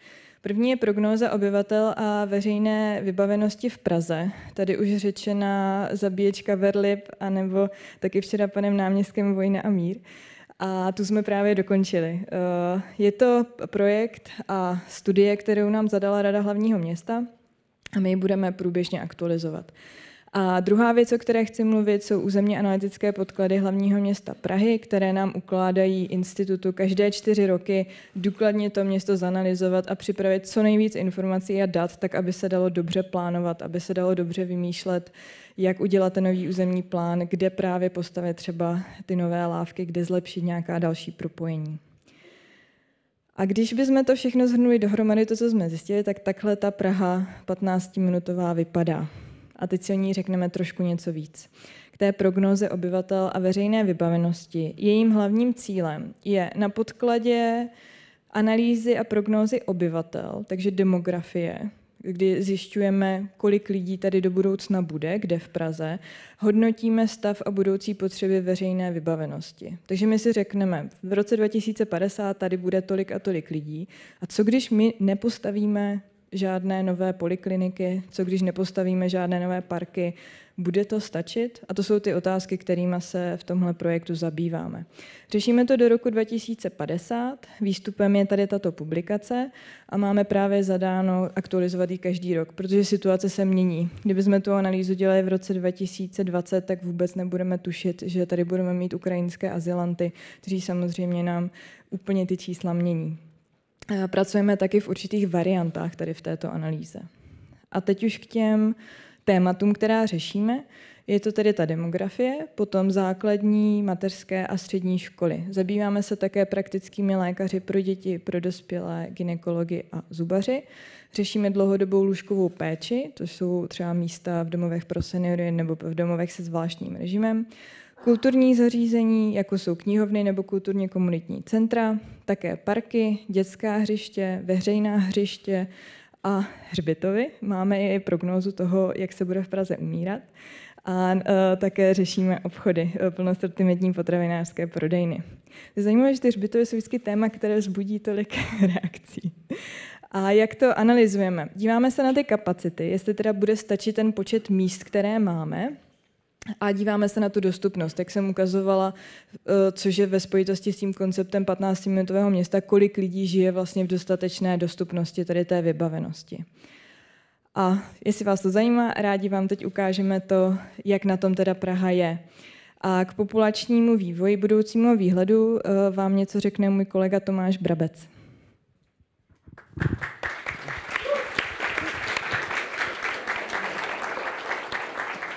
První je prognóza obyvatel a veřejné vybavenosti v Praze. Tady už řečená zabíječka Verlip, anebo taky včera panem náměstkem Vojna a Mír. A tu jsme právě dokončili. Eh, je to projekt a studie, kterou nám zadala Rada hlavního města a my ji budeme průběžně aktualizovat. A druhá věc, o které chci mluvit, jsou územně analytické podklady hlavního města Prahy, které nám ukládají institutu každé čtyři roky důkladně to město zanalizovat a připravit co nejvíc informací a dat, tak aby se dalo dobře plánovat, aby se dalo dobře vymýšlet, jak udělat ten nový územní plán, kde právě postavit třeba ty nové lávky, kde zlepšit nějaká další propojení. A když bychom to všechno zhrnuli dohromady, to, co jsme zjistili, tak takhle ta Praha 15-minutová vypadá a teď si o ní řekneme trošku něco víc. K té prognoze obyvatel a veřejné vybavenosti. Jejím hlavním cílem je na podkladě analýzy a prognózy obyvatel, takže demografie, kdy zjišťujeme, kolik lidí tady do budoucna bude, kde v Praze, hodnotíme stav a budoucí potřeby veřejné vybavenosti. Takže my si řekneme, v roce 2050 tady bude tolik a tolik lidí, a co když my nepostavíme žádné nové polikliniky, co když nepostavíme žádné nové parky, bude to stačit? A to jsou ty otázky, kterými se v tomhle projektu zabýváme. Řešíme to do roku 2050, výstupem je tady tato publikace a máme právě zadáno aktualizovat ji každý rok, protože situace se mění. Kdybychom tu analýzu dělali v roce 2020, tak vůbec nebudeme tušit, že tady budeme mít ukrajinské azylanty, kteří samozřejmě nám úplně ty čísla mění. Eh, pracujeme taky v určitých variantách tady v této analýze. A teď už k těm tématům, která řešíme. Je to tedy ta demografie, potom základní, mateřské a střední školy. Zabýváme se také praktickými lékaři pro děti, pro dospělé, ginekologi a zubaři. Řešíme dlouhodobou lůžkovou péči, to jsou třeba místa v domovech pro seniory nebo v domovech se zvláštním režimem. Kulturní zařízení, jako jsou knihovny nebo kulturně komunitní centra, také parky, dětská hřiště, veřejná hřiště a hřbitovy. Máme i prognózu toho, jak se bude v Praze umírat. A e, také řešíme obchody uh, potravinářské prodejny. Je zajímavé, že ty hřbitovy jsou vždycky téma, které zbudí tolik reakcí. A jak to analyzujeme? Díváme se na ty kapacity, jestli teda bude stačit ten počet míst, které máme, a díváme se na tu dostupnost, jak jsem ukazovala, eh, což je ve spojitosti s tím konceptem 15-minutového města, kolik lidí žije vlastně v dostatečné dostupnosti tady té vybavenosti. A jestli vás to zajímá, rádi vám teď ukážeme to, jak na tom teda Praha je. A k populačnímu vývoji budoucímu výhledu eh, vám něco řekne můj kolega Tomáš Brabec.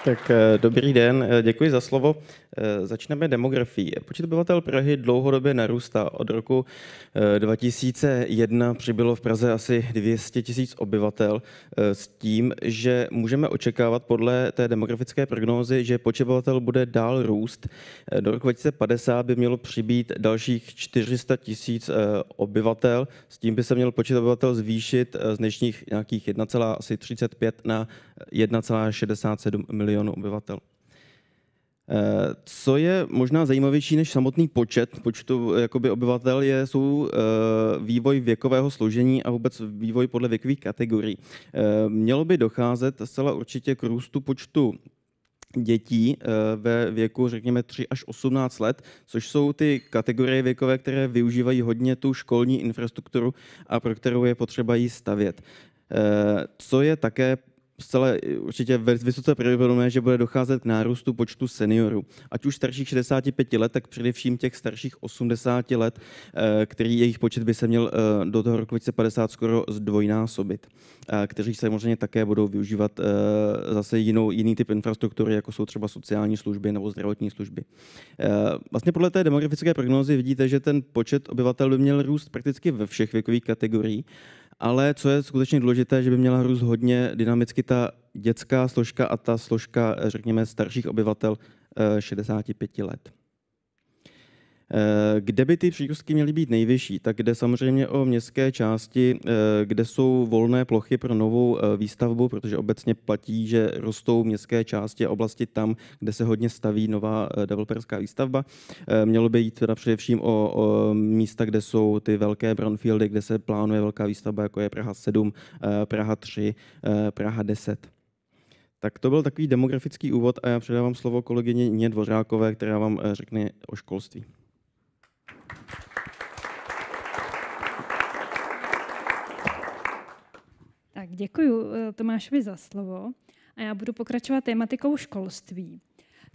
Tak eh, dobrý den, eh, děkuji za slovo. Eh, začneme demografií. Počet obyvatel Prahy dlouhodobě narůstá. Od roku 2001 přibylo v Praze asi 200 tisíc obyvatel s tím, že můžeme očekávat podle té demografické prognózy, že počet obyvatel bude dál růst. Do roku 2050 by mělo přibýt dalších 400 tisíc obyvatel. S tím by se měl počet obyvatel zvýšit z dnešních nějakých 1,35 na 1,67 milionů milionu obyvatel. Eh, co je možná zajímavější než samotný počet počtu eh, jakoby obyvatel, je, jsou eh, vývoj věkového složení a vůbec vývoj podle věkových kategorií. Mělo by docházet zcela určitě k růstu počtu dětí ve věku, řekněme, 3 až 18 let, což jsou ty kategorie věkové, které využívají hodně tu školní infrastrukturu a pro kterou je potřeba ji stavět. Co je také zcela určitě vysoce pravděpodobné, že bude docházet k nárůstu počtu seniorů. Ať už starších 65 let, tak především těch starších 80 let, eh, který jejich počet by se měl eh, do toho roku 2050 skoro zdvojnásobit, eh, kteří samozřejmě také budou využívat zase jinou, jiný typ infrastruktury, jako jsou třeba sociální služby nebo zdravotní služby. Vlastně podle té demografické prognózy vidíte, že ten počet obyvatel by měl růst prakticky ve všech věkových kategoriích ale co je skutečně důležité, že by měla růst hodně dynamicky ta dětská složka a ta složka, řekněme, starších obyvatel 65 eh, let. Eh, kde by ty přírůstky měly být nejvyšší? Tak jde samozřejmě o městské části, eh, kde jsou volné plochy pro novou eh, výstavbu, protože obecně platí, že rostou městské části a oblasti tam, kde se hodně staví nová developerská výstavba. Mělo by jít teda především o, o místa, kde jsou ty velké brownfieldy, kde se plánuje velká výstavba, jako je Praha 7, Praha 3, Praha 10. Tak to byl takový demografický úvod a já předávám slovo kolegyně Ně Dvořákové, která vám řekne o školství. Tak děkuji eh, Tomášovi za slovo a já budu pokračovat tématikou školství.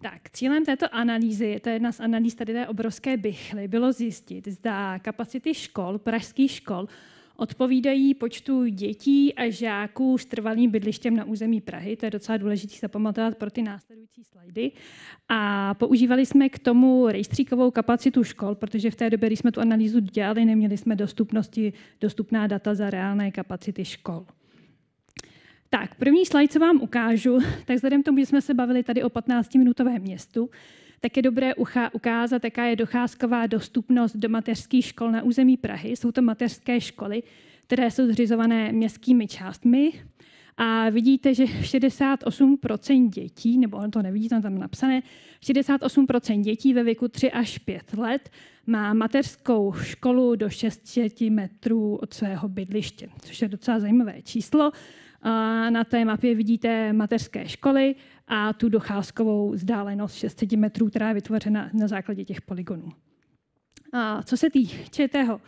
Tak, cílem této analýzy, je to jedna z analýz tady té obrovské bychly, bylo zjistit, zda kapacity škol, pražských škol, odpovídají počtu dětí a žáků s trvalým bydlištěm na území Prahy. To je docela důležité zapamatovat pro ty následující slajdy. A používali jsme k tomu rejstříkovou kapacitu škol, protože v té době, když jsme tu analýzu dělali, neměli jsme dostupnosti, dostupná data za reálné kapacity škol. Tak, první slide, co vám ukážu, tak vzhledem k tomu, že jsme se bavili tady o 15-minutovém městu, tak je dobré ukázat, jaká je docházková dostupnost do mateřských škol na území Prahy. Jsou to mateřské školy, které jsou zřizované městskými částmi. A vidíte, že 68% dětí, nebo on to nevidí, tam tam napsané, 68% dětí ve věku 3 až 5 let má mateřskou školu do 600 metrů od svého bydliště, což je docela zajímavé číslo. Na té mapě vidíte mateřské školy a tu docházkovou vzdálenost 600 metrů, která je vytvořena na základě těch poligonů. A co se týče tého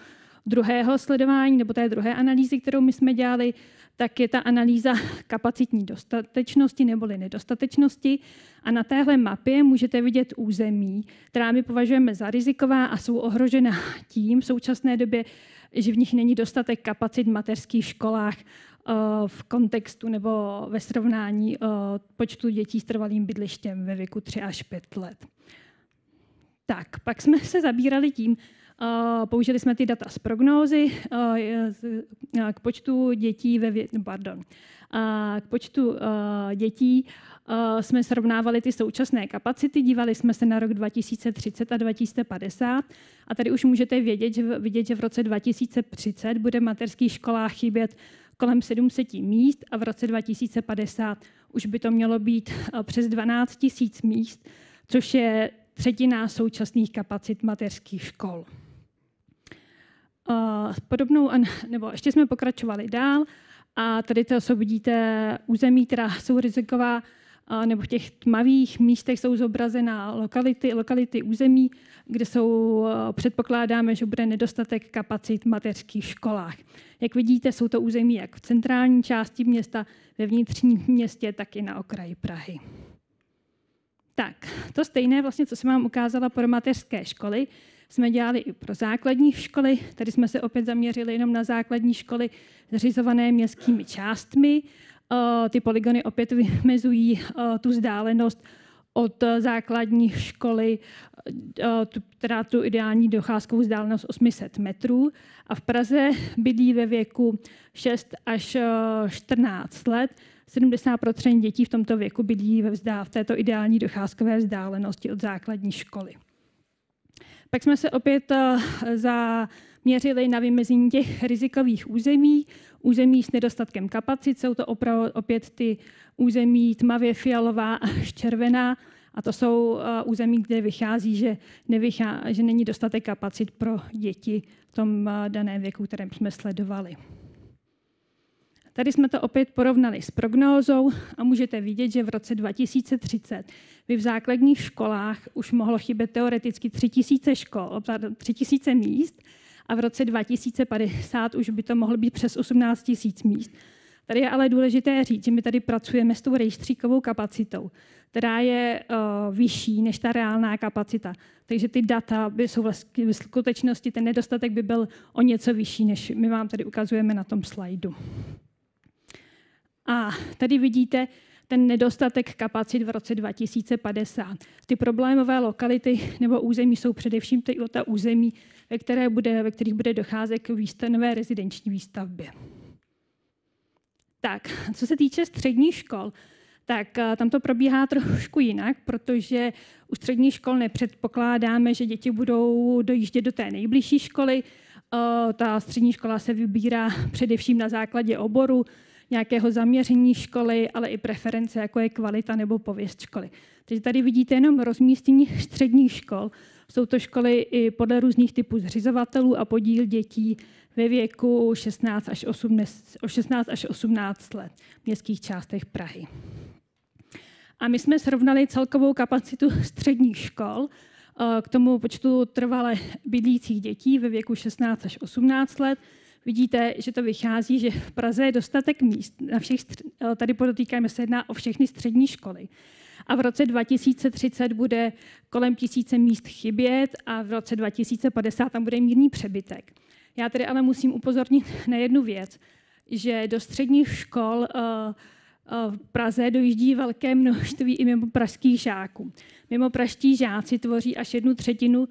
druhého sledování nebo té druhé analýzy, kterou my jsme dělali, tak je ta analýza kapacitní dostatečnosti neboli nedostatečnosti. A na téhle mapě můžete vidět území, která my považujeme za riziková a jsou ohrožena tím v současné době, že v nich není dostatek kapacit v mateřských školách eh, v kontextu nebo ve srovnání eh, počtu dětí s trvalým bydlištěm ve věku 3 až 5 let. Tak, pak jsme se zabírali tím, eh, použili jsme ty data z prognózy k počtu dětí ve vě, pardon, k počtu dětí Eh, jsme srovnávali ty současné kapacity, dívali jsme se na rok 2030 a 2050 a tady už můžete vědět, že, vidět, že v roce 2030 bude v mateřských školách chybět kolem 700 míst a v roce 2050 už by to mělo být eh, přes 12 000 míst, což je třetina současných kapacit mateřských škol. Eh, podobnou, nebo ještě jsme pokračovali dál a tady to, co vidíte, území, která jsou riziková nebo v těch tmavých místech jsou zobrazená lokality, lokality území, kde jsou, předpokládáme, že bude nedostatek kapacit v mateřských školách. Jak vidíte, jsou to území jak v centrální části města, ve vnitřním městě, tak i na okraji Prahy. Tak, to stejné, vlastně, co jsem vám ukázala pro mateřské školy, jsme dělali i pro základní školy. Tady jsme se opět zaměřili jenom na základní školy zřizované městskými částmi Eh, ty poligony opět vymezují eh, tu vzdálenost od eh, základní školy, která tu ideální docházkovou vzdálenost 800 metrů. A v Praze bydlí ve věku 6 až 14 let. 70 dětí v tomto věku bydlí ve vzdá, v této ideální docházkové vzdálenosti od základní školy. Pak jsme se opět zaměřili na vymezení těch rizikových území území s nedostatkem kapacit, jsou to opravdu opět ty území tmavě fialová až červená, a to jsou eh, území, kde vychází, že, nevychá, že není dostatek kapacit pro děti v tom eh, daném věku, kterém jsme sledovali. Tady jsme to opět porovnali s prognózou a můžete vidět, že v roce 2030 by v základních školách už mohlo chybět teoreticky 3000 škol, 3000 míst a v roce 2050 už by to mohlo být přes 18 000 míst. Tady je ale důležité říct, že my tady pracujeme s tou rejstříkovou kapacitou, která je uh, vyšší než ta reálná kapacita. Takže ty data by jsou vlastně v skutečnosti, ten nedostatek by byl o něco vyšší, než my vám tady ukazujeme na tom slajdu. A tady vidíte ten nedostatek kapacit v roce 2050. Ty problémové lokality nebo území jsou především ty ta území, ve, které bude, ve kterých bude docházet k nové rezidenční výstavbě. Tak, co se týče středních škol, tak eh, tam to probíhá trošku jinak, protože u středních škol nepředpokládáme, že děti budou dojíždět do té nejbližší školy. Eh, ta střední škola se vybírá především na základě oboru, nějakého zaměření školy, ale i preference, jako je kvalita nebo pověst školy. Takže tady vidíte jenom rozmístění středních škol, jsou to školy i podle různých typů zřizovatelů a podíl dětí ve věku 16 až 18, 16 až 18 let v městských částech Prahy. A my jsme srovnali celkovou kapacitu středních škol eh, k tomu počtu trvale bydlících dětí ve věku 16 až 18 let. Vidíte, že to vychází, že v Praze je dostatek míst. Na všech, eh, tady podotýkáme se jedná o všechny střední školy a v roce 2030 bude kolem tisíce míst chybět a v roce 2050 tam bude mírný přebytek. Já tedy ale musím upozornit na jednu věc, že do středních škol eh, eh, v Praze dojíždí velké množství i mimo pražských žáků. Mimo pražští žáci tvoří až jednu třetinu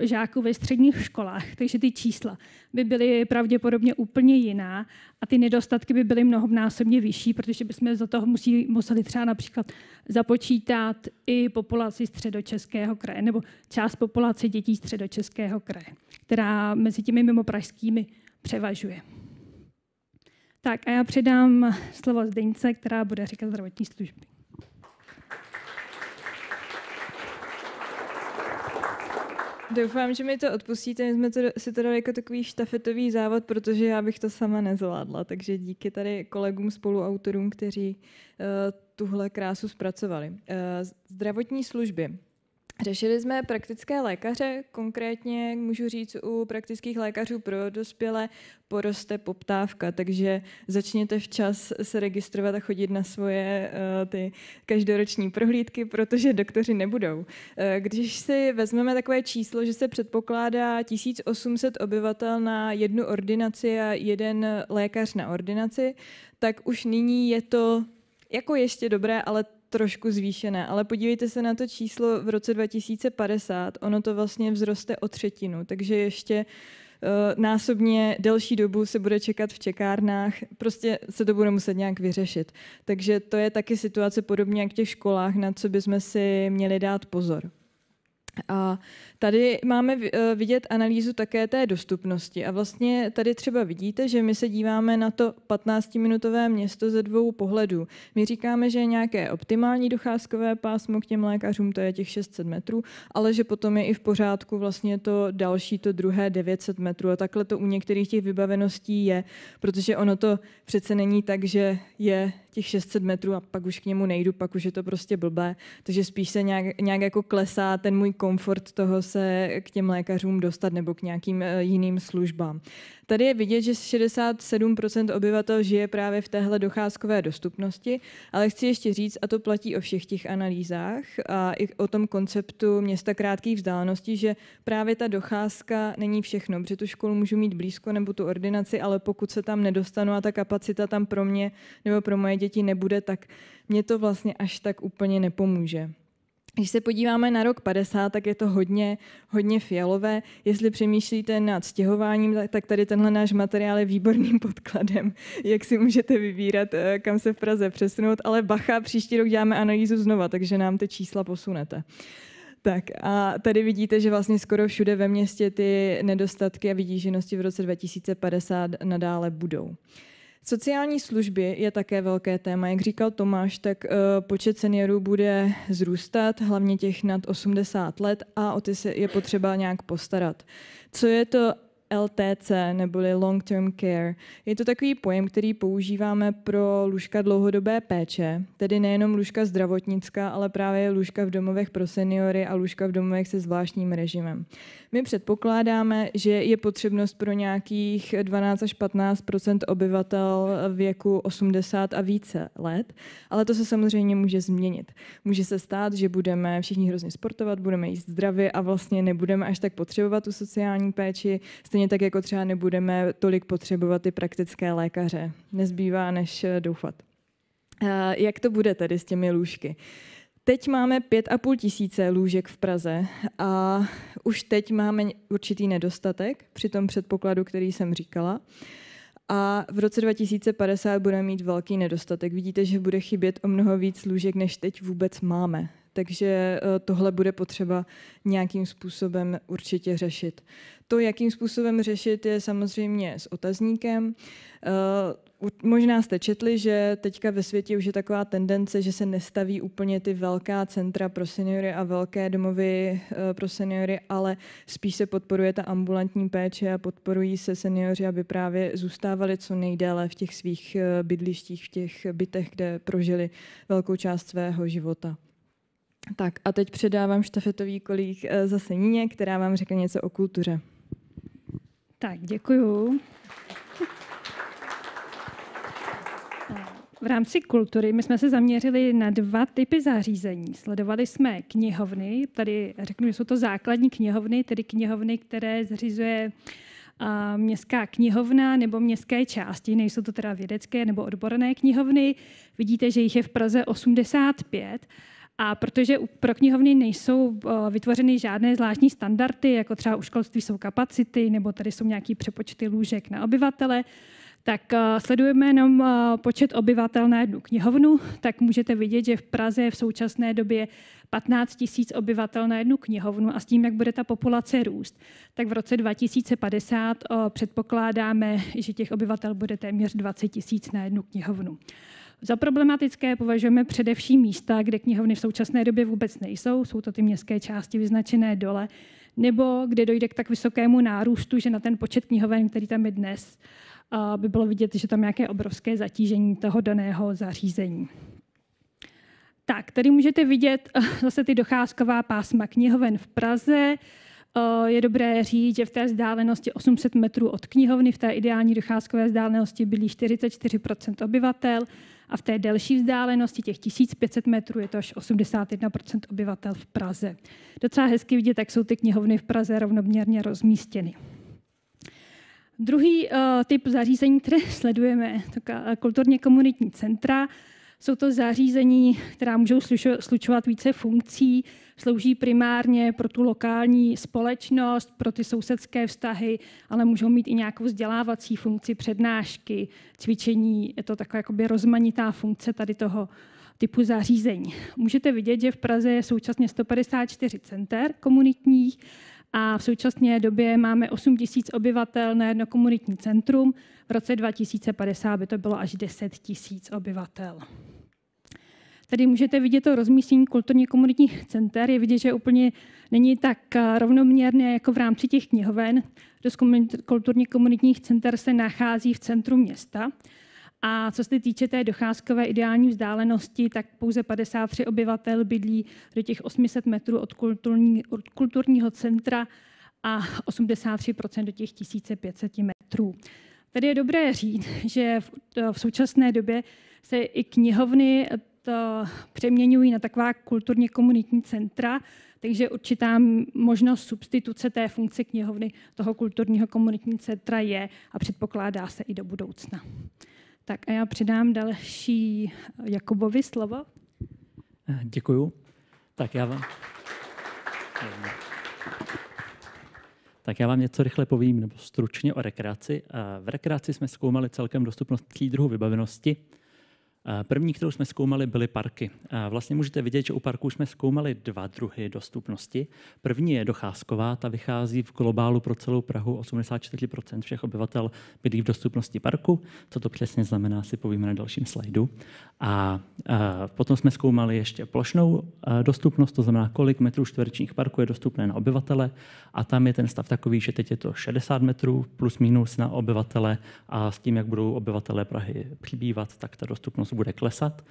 žáků ve středních školách, takže ty čísla by byly pravděpodobně úplně jiná a ty nedostatky by byly mnohonásobně vyšší, protože bychom za toho musí, museli třeba například započítat i populaci středočeského kraje nebo část populace dětí středočeského kraje, která mezi těmi mimopražskými převažuje. Tak a já předám slovo Zdeňce, která bude říkat zdravotní služby. Doufám, že mi to odpustíte. My jsme to, si to dali jako takový štafetový závod, protože já bych to sama nezvládla. Takže díky tady kolegům, spoluautorům, kteří uh, tuhle krásu zpracovali. Uh, zdravotní služby. Řešili jsme praktické lékaře, konkrétně můžu říct u praktických lékařů pro dospělé poroste poptávka, takže začněte včas se registrovat a chodit na svoje eh, ty každoroční prohlídky, protože doktoři nebudou. Eh, když si vezmeme takové číslo, že se předpokládá 1800 obyvatel na jednu ordinaci a jeden lékař na ordinaci, tak už nyní je to jako ještě dobré, ale trošku zvýšené, ale podívejte se na to číslo v roce 2050. Ono to vlastně vzroste o třetinu, takže ještě eh, násobně delší dobu se bude čekat v čekárnách, prostě se to bude muset nějak vyřešit. Takže to je taky situace podobně jak v těch školách, na co bychom si měli dát pozor. A tady máme eh, vidět analýzu také té dostupnosti. A vlastně tady třeba vidíte, že my se díváme na to 15-minutové město ze dvou pohledů. My říkáme, že je nějaké optimální docházkové pásmo k těm lékařům, to je těch 600 metrů, ale že potom je i v pořádku vlastně to další, to druhé 900 metrů. A takhle to u některých těch vybaveností je, protože ono to přece není tak, že je těch 600 metrů a pak už k němu nejdu, pak už je to prostě blbé. Takže spíš se nějak, nějak jako klesá ten můj komfort toho se k těm lékařům dostat nebo k nějakým eh, jiným službám. Tady je vidět, že 67% obyvatel žije právě v téhle docházkové dostupnosti, ale chci ještě říct, a to platí o všech těch analýzách a i o tom konceptu města krátkých vzdáleností, že právě ta docházka není všechno, protože tu školu můžu mít blízko nebo tu ordinaci, ale pokud se tam nedostanu a ta kapacita tam pro mě nebo pro moje děti nebude, tak mě to vlastně až tak úplně nepomůže. Když se podíváme na rok 50, tak je to hodně, hodně fialové. Jestli přemýšlíte nad stěhováním, tak tady tenhle náš materiál je výborným podkladem, jak si můžete vybírat, eh, kam se v Praze přesunout. Ale bacha, příští rok děláme analýzu znova, takže nám ty čísla posunete. Tak a tady vidíte, že vlastně skoro všude ve městě ty nedostatky a vytíženosti v roce 2050 nadále budou. Sociální služby je také velké téma. Jak říkal Tomáš, tak eh, počet seniorů bude zrůstat, hlavně těch nad 80 let a o ty se je potřeba nějak postarat. Co je to LTC, neboli Long Term Care. Je to takový pojem, který používáme pro lůžka dlouhodobé péče, tedy nejenom lůžka zdravotnická, ale právě lůžka v domovech pro seniory a lůžka v domovech se zvláštním režimem. My předpokládáme, že je potřebnost pro nějakých 12 až 15 obyvatel věku 80 a více let, ale to se samozřejmě může změnit. Může se stát, že budeme všichni hrozně sportovat, budeme jíst zdravě a vlastně nebudeme až tak potřebovat tu sociální péči, stejně tak jako třeba nebudeme tolik potřebovat ty praktické lékaře. Nezbývá než doufat. Eh, jak to bude tedy s těmi lůžky? Teď máme pět a půl tisíce lůžek v Praze a už teď máme určitý nedostatek při tom předpokladu, který jsem říkala. A v roce 2050 bude mít velký nedostatek. Vidíte, že bude chybět o mnoho víc lůžek, než teď vůbec máme. Takže eh, tohle bude potřeba nějakým způsobem určitě řešit. To, jakým způsobem řešit, je samozřejmě s otazníkem. Eh, možná jste četli, že teďka ve světě už je taková tendence, že se nestaví úplně ty velká centra pro seniory a velké domovy eh, pro seniory, ale spíš se podporuje ta ambulantní péče a podporují se seniori, aby právě zůstávali co nejdéle v těch svých eh, bydlištích, v těch bytech, kde prožili velkou část svého života. Tak a teď předávám štafetový kolík eh, zase Níně, která vám řekne něco o kultuře. Tak, děkuju. V rámci kultury my jsme se zaměřili na dva typy zařízení. Sledovali jsme knihovny, tady řeknu, že jsou to základní knihovny, tedy knihovny, které zřizuje městská knihovna nebo městské části, nejsou to teda vědecké nebo odborné knihovny. Vidíte, že jich je v Praze 85. A protože pro knihovny nejsou vytvořeny žádné zvláštní standardy, jako třeba u školství jsou kapacity, nebo tady jsou nějaké přepočty lůžek na obyvatele, tak eh, sledujeme jenom eh, počet obyvatel na jednu knihovnu, tak můžete vidět, že v Praze je v současné době 15 000 obyvatel na jednu knihovnu a s tím, jak bude ta populace růst, tak v roce 2050 eh, předpokládáme, že těch obyvatel bude téměř 20 000 na jednu knihovnu. Za problematické považujeme především místa, kde knihovny v současné době vůbec nejsou, jsou to ty městské části vyznačené dole, nebo kde dojde k tak vysokému nárůstu, že na ten počet knihoven, který tam je dnes, by bylo vidět, že tam nějaké obrovské zatížení toho daného zařízení. Tak, tady můžete vidět eh, zase ty docházková pásma knihoven v Praze. Eh, je dobré říct, že v té vzdálenosti 800 metrů od knihovny, v té ideální docházkové vzdálenosti byli 44 obyvatel a v té delší vzdálenosti těch 1500 metrů je to až 81 obyvatel v Praze. Docela hezky vidět, jak jsou ty knihovny v Praze rovnoměrně rozmístěny. Druhý uh, typ zařízení, které sledujeme, taká eh, kulturně komunitní centra, jsou to zařízení, která můžou slučovat více funkcí, slouží primárně pro tu lokální společnost, pro ty sousedské vztahy, ale můžou mít i nějakou vzdělávací funkci, přednášky, cvičení. Je to taková jakoby rozmanitá funkce tady toho typu zařízení. Můžete vidět, že v Praze je současně 154 center komunitních, a v současné době máme 8 tisíc obyvatel na jedno komunitní centrum. V roce 2050 by to bylo až 10 tisíc obyvatel. Tady můžete vidět to rozmístění kulturně komunitních center. Je vidět, že úplně není tak eh, rovnoměrné jako v rámci těch knihoven. Dost kulturně komunitních center se nachází v centru města. A co se týče té docházkové ideální vzdálenosti, tak pouze 53 obyvatel bydlí do těch 800 metrů od, kulturní, od kulturního centra a 83 do těch 1500 metrů. Tady je dobré říct, že v, v současné době se i knihovny eh, to přeměňují na taková kulturně komunitní centra, takže určitá možnost substituce té funkce knihovny toho kulturního komunitní centra je a předpokládá se i do budoucna. Tak a já předám další eh, Jakubovi slovo. Eh, děkuju. Tak já vám... Tak já vám něco rychle povím, nebo stručně o rekreaci. Eh, v rekreaci jsme zkoumali celkem dostupnost tří druhů vybavenosti. První, kterou jsme zkoumali, byly parky. Vlastně můžete vidět, že u parků jsme zkoumali dva druhy dostupnosti. První je docházková, ta vychází v globálu pro celou Prahu. 84% všech obyvatel bydlí v dostupnosti parku. Co to přesně znamená, si povíme na dalším slajdu. A potom jsme zkoumali ještě plošnou dostupnost, to znamená, kolik metrů čtverečních parku je dostupné na obyvatele. A tam je ten stav takový, že teď je to 60 metrů plus minus na obyvatele a s tím, jak budou obyvatele Prahy přibývat, tak ta dostupnost bude klesat,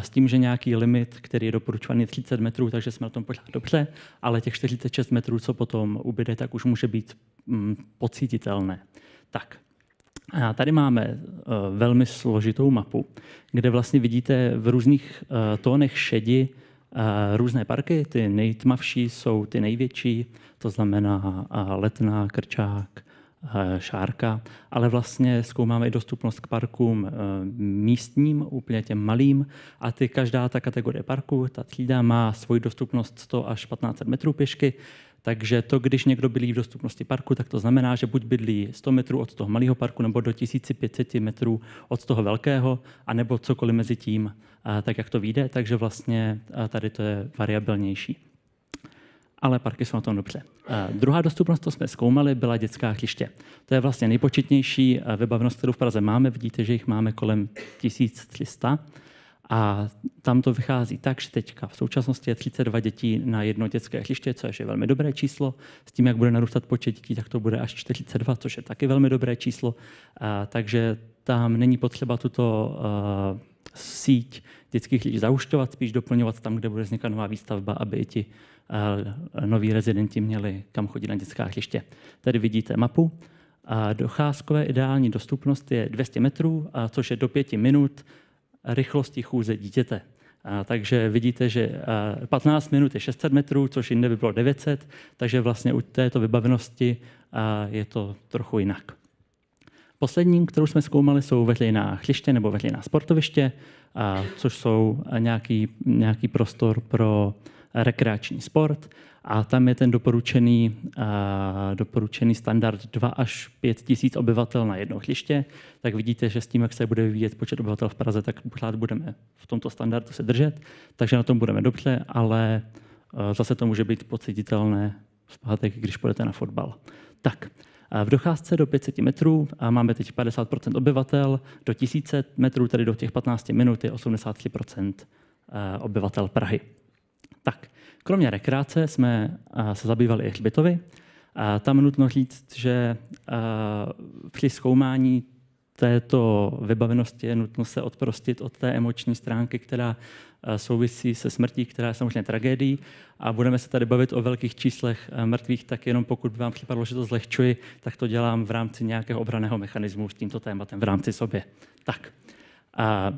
s tím, že nějaký limit, který je doporučovaný 30 metrů, takže jsme na tom pořád dobře, ale těch 46 metrů, co potom ubyde, tak už může být mm, pocítitelné. Tak, a tady máme e, velmi složitou mapu, kde vlastně vidíte v různých e, tónech šedi e, různé parky. Ty nejtmavší jsou ty největší, to znamená Letná, Krčák, Eh, Šárka, ale vlastně zkoumáme i dostupnost k parkům eh, místním, úplně těm malým a ty každá ta kategorie parku, ta třída má svoji dostupnost 100 až 1500 metrů pěšky, takže to, když někdo bydlí v dostupnosti parku, tak to znamená, že buď bydlí 100 metrů od toho malého parku nebo do 1500 metrů od toho velkého, anebo cokoliv mezi tím, eh, tak jak to vyjde. Takže vlastně tady to je variabilnější ale parky jsou na tom dobře. A eh, druhá dostupnost, co jsme zkoumali, byla dětská hřiště. To je vlastně nejpočetnější eh, vybavenost, kterou v Praze máme. Vidíte, že jich máme kolem 1300. A tam to vychází tak, že teďka v současnosti je 32 dětí na jedno dětské hřiště, což je velmi dobré číslo. S tím, jak bude narůstat počet dětí, tak to bude až 42, což je taky velmi dobré číslo. A, eh, takže tam není potřeba tuto uh, síť dětských lidí zaušťovat, spíš doplňovat tam, kde bude vznikat nová výstavba, aby i ti eh, noví rezidenti měli kam chodit na dětská hřiště. Tady vidíte mapu. A docházkové ideální dostupnost je 200 metrů, a což je do pěti minut rychlosti chůze dítěte. A takže vidíte, že 15 eh, minut je 600 metrů, což jinde by bylo 900, takže vlastně u této vybavenosti eh, je to trochu jinak. Poslední, kterou jsme zkoumali, jsou veřejná chliště nebo veřejná sportoviště, a, což jsou nějaký, nějaký prostor pro rekreační sport. A tam je ten doporučený, a, doporučený standard 2 až 5 tisíc obyvatel na jedno chliště. Tak vidíte, že s tím, jak se bude vyvíjet počet obyvatel v Praze, tak pořád budeme v tomto standardu se držet. Takže na tom budeme dobře, ale e, zase to může být pocititelné v pátek, když půjdete na fotbal. Tak, v docházce do 500 metrů a máme teď 50 obyvatel, do 1000 metrů, tedy do těch 15 minut, je 83 eh, obyvatel Prahy. Tak, kromě rekreace jsme eh, se zabývali i hřbitovy. Tam nutno říct, že eh, při zkoumání této vybavenosti je nutno se odprostit od té emoční stránky, která Eh, souvisí se smrtí, která je samozřejmě tragédií. A budeme se tady bavit o velkých číslech eh, mrtvých, tak jenom pokud by vám připadlo, že to zlehčuji, tak to dělám v rámci nějakého obraného mechanismu s tímto tématem v rámci sobě. Tak. A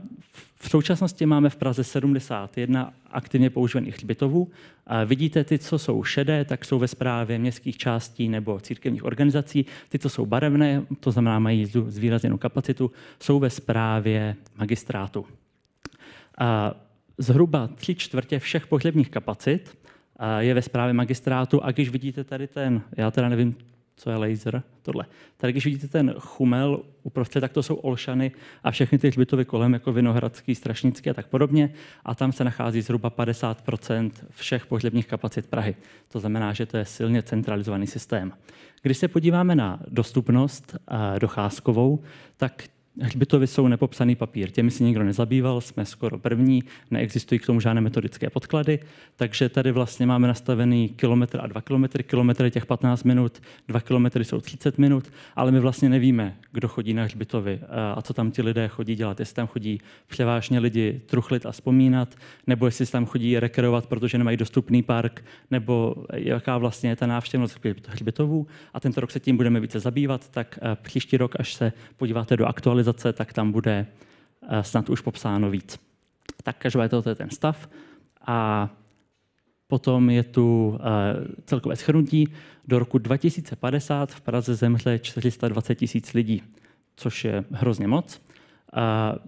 v současnosti máme v Praze 71 aktivně používaných hřbitovů. A vidíte, ty, co jsou šedé, tak jsou ve správě městských částí nebo církevních organizací. Ty, co jsou barevné, to znamená mají zvýrazněnou kapacitu, jsou ve správě magistrátu. A zhruba tři čtvrtě všech pohřebních kapacit je ve správě magistrátu a když vidíte tady ten, já teda nevím, co je laser, tohle. Tady, když vidíte ten chumel uprostřed, tak to jsou olšany a všechny ty hřbitovy kolem, jako Vinohradský, Strašnický a tak podobně. A tam se nachází zhruba 50 všech pohřebních kapacit Prahy. To znamená, že to je silně centralizovaný systém. Když se podíváme na dostupnost docházkovou, tak Hřbitovy jsou nepopsaný papír, těmi se nikdo nezabýval, jsme skoro první, neexistují k tomu žádné metodické podklady, takže tady vlastně máme nastavený kilometr a dva kilometry, kilometry těch 15 minut, dva kilometry jsou 30 minut, ale my vlastně nevíme, kdo chodí na hřbitovy eh, a co tam ti lidé chodí dělat, jestli tam chodí převážně lidi truchlit a vzpomínat, nebo jestli tam chodí rekreovat, protože nemají dostupný park, nebo jaká vlastně je ta návštěvnost hřbitovů. A tento rok se tím budeme více zabývat, tak eh, příští rok, až se podíváte do aktualizace, aktualizace, tak tam bude eh, snad už popsáno víc. Tak každopádně to je ten stav. A potom je tu eh, celkové schrnutí. Do roku 2050 v Praze zemře 420 tisíc lidí, což je hrozně moc. Eh,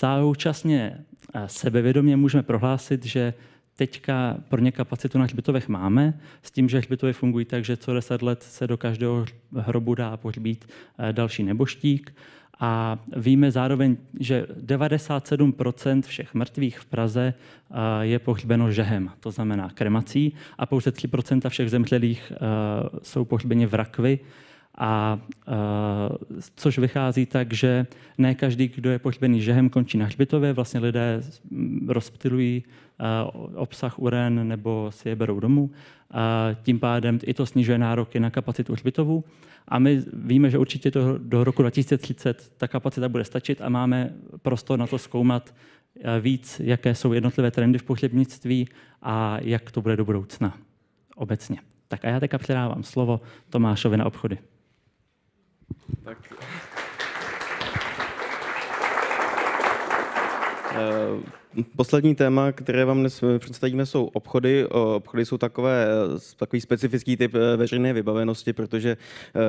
současně sebevědomě můžeme prohlásit, že teďka pro ně kapacitu na hřbitovech máme, s tím, že hřbitovy fungují tak, že co 10 let se do každého hrobu dá pohřbít další neboštík. A víme zároveň, že 97 všech mrtvých v Praze eh, je pohřbeno žehem, to znamená kremací, a pouze 3 všech zemřelých eh, jsou pohřbeni v rakvi, a, eh, což vychází tak, že ne každý, kdo je pohřbený žehem, končí na hřbitově. Vlastně lidé mm, rozptilují obsah uren nebo si je berou domů. A tím pádem i to snižuje nároky na kapacitu hřbitovů. A my víme, že určitě to do roku 2030 ta kapacita bude stačit a máme prostor na to zkoumat e, víc, jaké jsou jednotlivé trendy v pohřebnictví a jak to bude do budoucna obecně. Tak a já teďka předávám slovo Tomášovi na obchody. Tak. Uh... Poslední téma, které vám dnes eh, představíme, jsou obchody. Obchody jsou takové, eh, takový specifický typ eh, veřejné vybavenosti, protože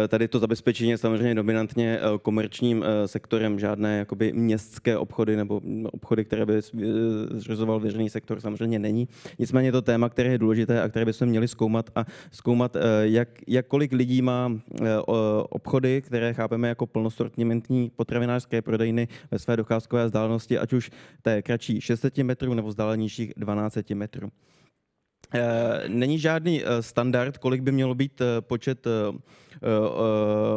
tady to zabezpečení je samozřejmě dominantně komerčním sektorem. Žádné jakoby městské obchody nebo mm, obchody, které by zřizoval veřejný sektor, samozřejmě není. Nicméně je to téma, které je důležité a které bychom měli zkoumat a zkoumat, jak, jak kolik lidí má obchody, které chápeme jako plnosortimentní potravinářské prodejny ve své docházkové vzdálenosti, ať už té kratší 600 metrů nebo vzdálenějších 12 metrů. Eh, není žádný eh, standard, kolik by mělo být eh, počet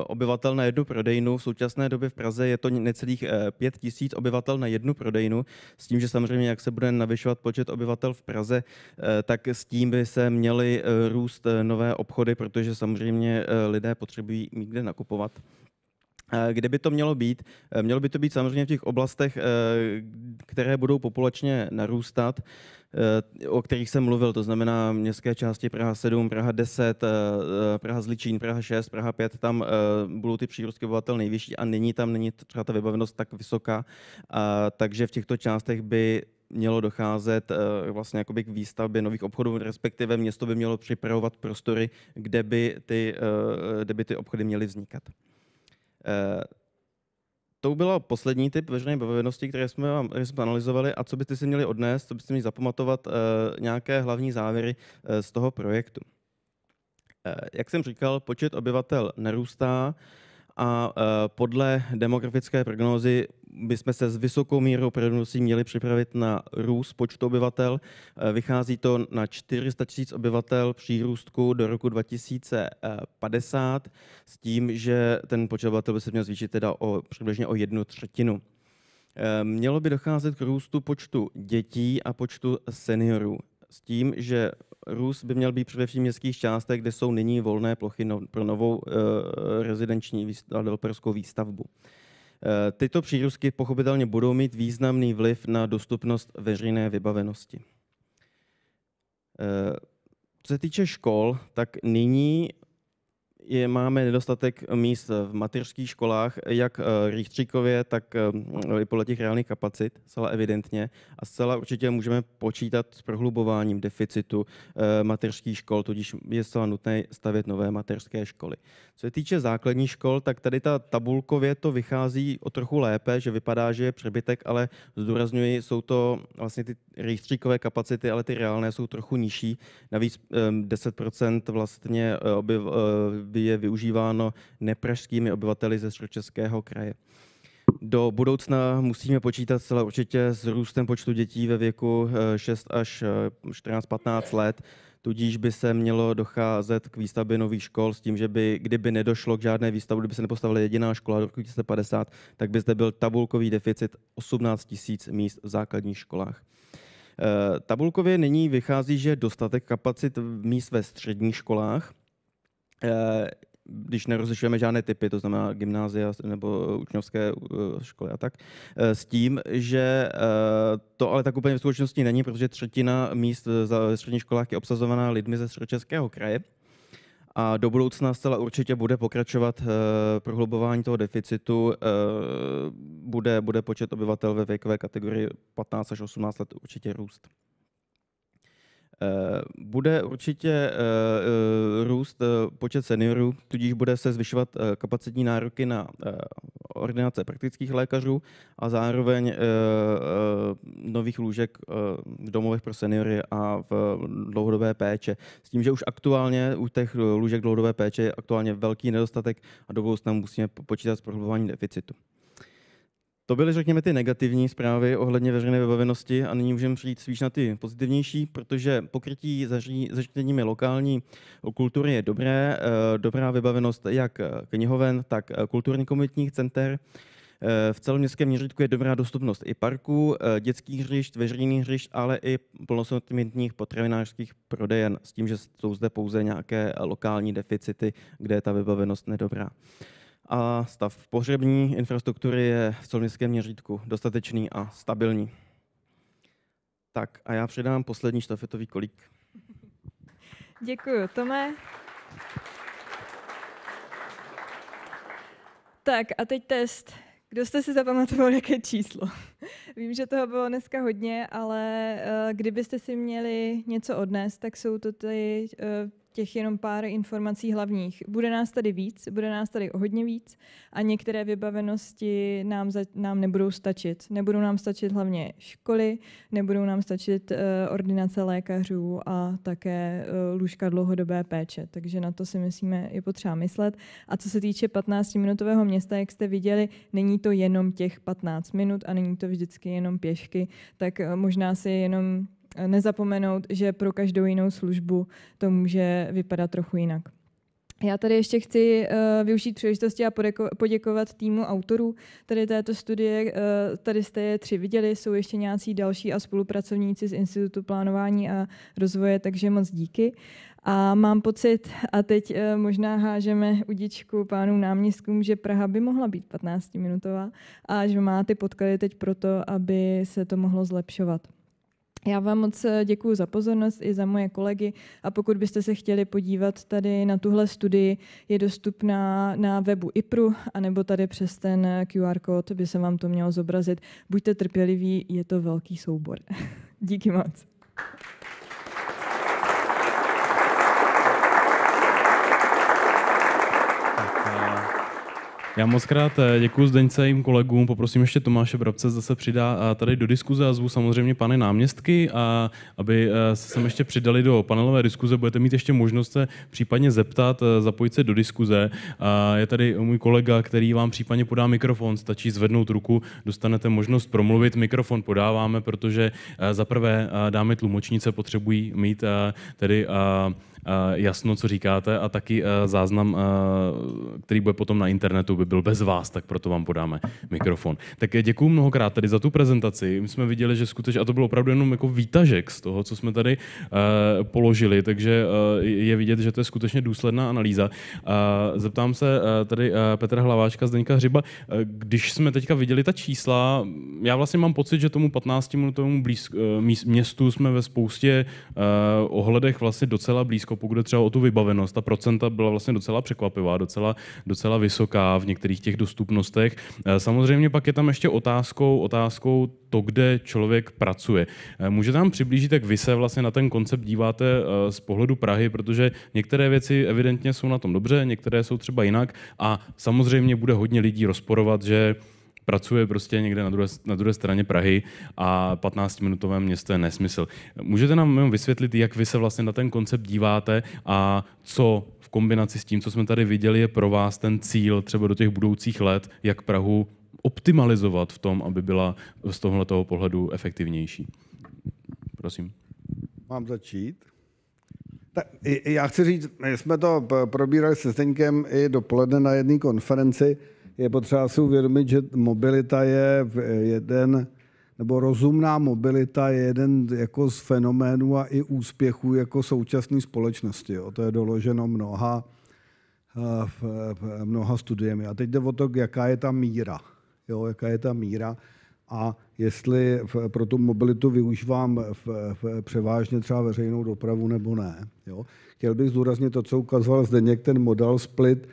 obyvatel na jednu prodejnu. V současné době v Praze je to necelých 5 tisíc obyvatel na jednu prodejnu, s tím, že samozřejmě, jak se bude navyšovat počet obyvatel v Praze, tak s tím by se měly růst nové obchody, protože samozřejmě lidé potřebují mít kde nakupovat. Eh, kde by to mělo být? Eh, mělo by to být samozřejmě v těch oblastech, eh, které budou populačně narůstat, o kterých jsem mluvil, to znamená městské části Praha 7, Praha 10, Praha Zličín, Praha 6, Praha 5, tam budou ty přírůstky obyvatel nejvyšší a není tam, není třeba ta vybavenost tak vysoká, takže v těchto částech by mělo docházet vlastně jakoby k výstavbě nových obchodů, respektive město by mělo připravovat prostory, kde by ty, kde by ty obchody měly vznikat. Eh, to bylo poslední typ veřejné bavenosti, které jsme vám jsme analyzovali a co byste si měli odnést, co byste měli zapamatovat eh, nějaké hlavní závěry eh, z toho projektu. Jak jsem říkal, počet obyvatel nerůstá a e, podle demografické prognózy bychom se s vysokou mírou pravděpodobností měli připravit na růst počtu obyvatel. E, vychází to na 400 000 obyvatel přírůstku do roku 2050 s tím, že ten počet obyvatel by se měl zvýšit teda o, přibližně o jednu třetinu. E, mělo by docházet k růstu počtu dětí a počtu seniorů s tím, že Rus by měl být především v městských částech, kde jsou nyní volné plochy no, pro novou e, rezidenční výstav, a developerskou výstavbu. E, tyto přírusky pochopitelně budou mít významný vliv na dostupnost veřejné vybavenosti. E, co se týče škol, tak nyní je, máme nedostatek míst v mateřských školách, jak eh, Rýstříkově, tak eh, i podle těch reálných kapacit, zcela evidentně. A zcela určitě můžeme počítat s prohlubováním deficitu eh, mateřských škol, tudíž je zcela nutné stavět nové mateřské školy. Co se týče základních škol, tak tady ta tabulkově to vychází o trochu lépe, že vypadá, že je přebytek, ale zdůrazňuji, jsou to vlastně ty rejstříkové kapacity, ale ty reálné jsou trochu nižší. Navíc 10% vlastně obyv, je využíváno nepražskými obyvateli ze středočeského kraje. Do budoucna musíme počítat celé určitě s růstem počtu dětí ve věku 6 eh, až 14-15 eh, let, tudíž by se mělo docházet k výstavbě nových škol s tím, že by, kdyby nedošlo k žádné výstavbě, kdyby se nepostavila jediná škola do roku 2050, tak by zde byl tabulkový deficit 18 tisíc míst v základních školách. Eh, tabulkově nyní vychází, že dostatek kapacit míst ve středních školách, Eh, když nerozlišujeme žádné typy, to znamená gymnázia nebo učňovské eh, školy a tak, eh, s tím, že to ale tak úplně v skutečnosti není, protože třetina míst ve středních školách je obsazovaná lidmi ze středočeského kraje. A do budoucna zcela určitě bude pokračovat prohlubování toho deficitu. Bude, bude počet obyvatel ve věkové kategorii 15 až 18 let určitě růst. Eh, bude určitě eh, eh, růst počet seniorů, tudíž bude se zvyšovat kapacitní nároky na ordinace praktických lékařů a zároveň nových lůžek v domovech pro seniory a v dlouhodobé péče. S tím, že už aktuálně u těch lůžek dlouhodobé péče je aktuálně velký nedostatek a do budoucna musíme počítat s prohlubováním deficitu. To byly, řekněme, ty negativní zprávy ohledně veřejné vybavenosti a nyní můžeme přijít spíš na ty pozitivnější, protože pokrytí zařízeními lokální kultury je dobré, eh, dobrá vybavenost jak knihoven, tak kulturní komunitních center. Eh, v celoměstském měřítku je dobrá dostupnost i parků, eh, dětských hřišť, veřejných hřišť, ale i plnosortimentních potravinářských prodejen, s tím, že jsou zde pouze nějaké lokální deficity, kde je ta vybavenost nedobrá a stav pohřební infrastruktury je v celoměstském měřítku dostatečný a stabilní. Tak a já předám poslední štafetový kolík. Děkuji, Tome. Tak a teď test. Kdo jste si zapamatoval, jaké číslo? Vím, že toho bylo dneska hodně, ale eh, kdybyste si měli něco odnést, tak jsou to ty eh, těch jenom pár informací hlavních. Bude nás tady víc, bude nás tady o hodně víc a některé vybavenosti nám, za, nám nebudou stačit. Nebudou nám stačit hlavně školy, nebudou nám stačit uh, ordinace lékařů a také uh, lůžka dlouhodobé péče. Takže na to si myslíme, je potřeba myslet. A co se týče 15-minutového města, jak jste viděli, není to jenom těch 15 minut a není to vždycky jenom pěšky, tak eh, možná si jenom nezapomenout, že pro každou jinou službu to může vypadat trochu jinak. Já tady ještě chci uh, využít příležitosti a poděkovat týmu autorů tady této studie. Uh, tady jste je tři viděli, jsou ještě nějací další a spolupracovníci z Institutu plánování a rozvoje, takže moc díky. A mám pocit, a teď uh, možná hážeme udičku pánům náměstkům, že Praha by mohla být 15-minutová a že má ty podklady teď proto, aby se to mohlo zlepšovat. Já vám moc eh, děkuji za pozornost i za moje kolegy a pokud byste se chtěli podívat tady na tuhle studii, je dostupná na webu IPRu anebo tady přes ten eh, QR kód by se vám to mělo zobrazit. Buďte trpěliví, je to velký soubor. Díky moc. Já moc krát eh, děkuji Zdeňce jim kolegům, poprosím ještě Tomáše Brabce zase přidá tady do diskuze a zvu samozřejmě pane náměstky, a aby eh, se sem ještě přidali do panelové diskuze, budete mít ještě možnost se případně zeptat, eh, zapojit se do diskuze. A je tady můj kolega, který vám případně podá mikrofon, stačí zvednout ruku, dostanete možnost promluvit, mikrofon podáváme, protože za prvé dámy tlumočnice potřebují mít tedy Eh, jasno, co říkáte a taky eh, záznam, eh, který bude potom na internetu, by byl bez vás, tak proto vám podáme mikrofon. Tak děkuji mnohokrát tady za tu prezentaci. My jsme viděli, že skutečně, a to bylo opravdu jenom jako výtažek z toho, co jsme tady položili, takže je vidět, že to je skutečně důsledná analýza. Zeptám se tady Petra Hlaváčka, Zdeňka Hřiba, když jsme teďka viděli ta čísla, já vlastně mám pocit, že tomu 15-minutovému blízku městu jsme ve spoustě ohledech vlastně docela blízko Německo, jako pokud třeba o tu vybavenost, ta procenta byla vlastně docela překvapivá, docela, docela vysoká v některých těch dostupnostech. Eh, samozřejmě pak je tam ještě otázkou, otázkou to, kde člověk pracuje. Eh, můžete nám přiblížit, jak vy se vlastně na ten koncept díváte eh, z pohledu Prahy, protože některé věci evidentně jsou na tom dobře, některé jsou třeba jinak a samozřejmě bude hodně lidí rozporovat, že pracuje prostě někde na druhé, na druhé straně Prahy a 15-minutové město je nesmysl. Můžete nám vysvětlit, jak vy se vlastně na ten koncept díváte a co v kombinaci s tím, co jsme tady viděli, je pro vás ten cíl třeba do těch budoucích let, jak Prahu optimalizovat v tom, aby byla z tohoto pohledu efektivnější? Prosím. Mám začít? Tak, já chci říct, jsme to probírali se Zdeňkem i dopoledne na jedné konferenci, je potřeba si uvědomit, že mobilita je jeden, nebo rozumná mobilita je jeden jako z fenoménů a i úspěchů jako současné společnosti. Jo. To je doloženo mnoha, eh, mnoha studiemi. A teď jde o to, jaká je ta míra. Jo, jaká je ta míra a jestli pro tu mobilitu využívám v, v, převážně třeba veřejnou dopravu nebo ne. Jo. Chtěl bych zdůraznit to, co ukazoval zde ten model split,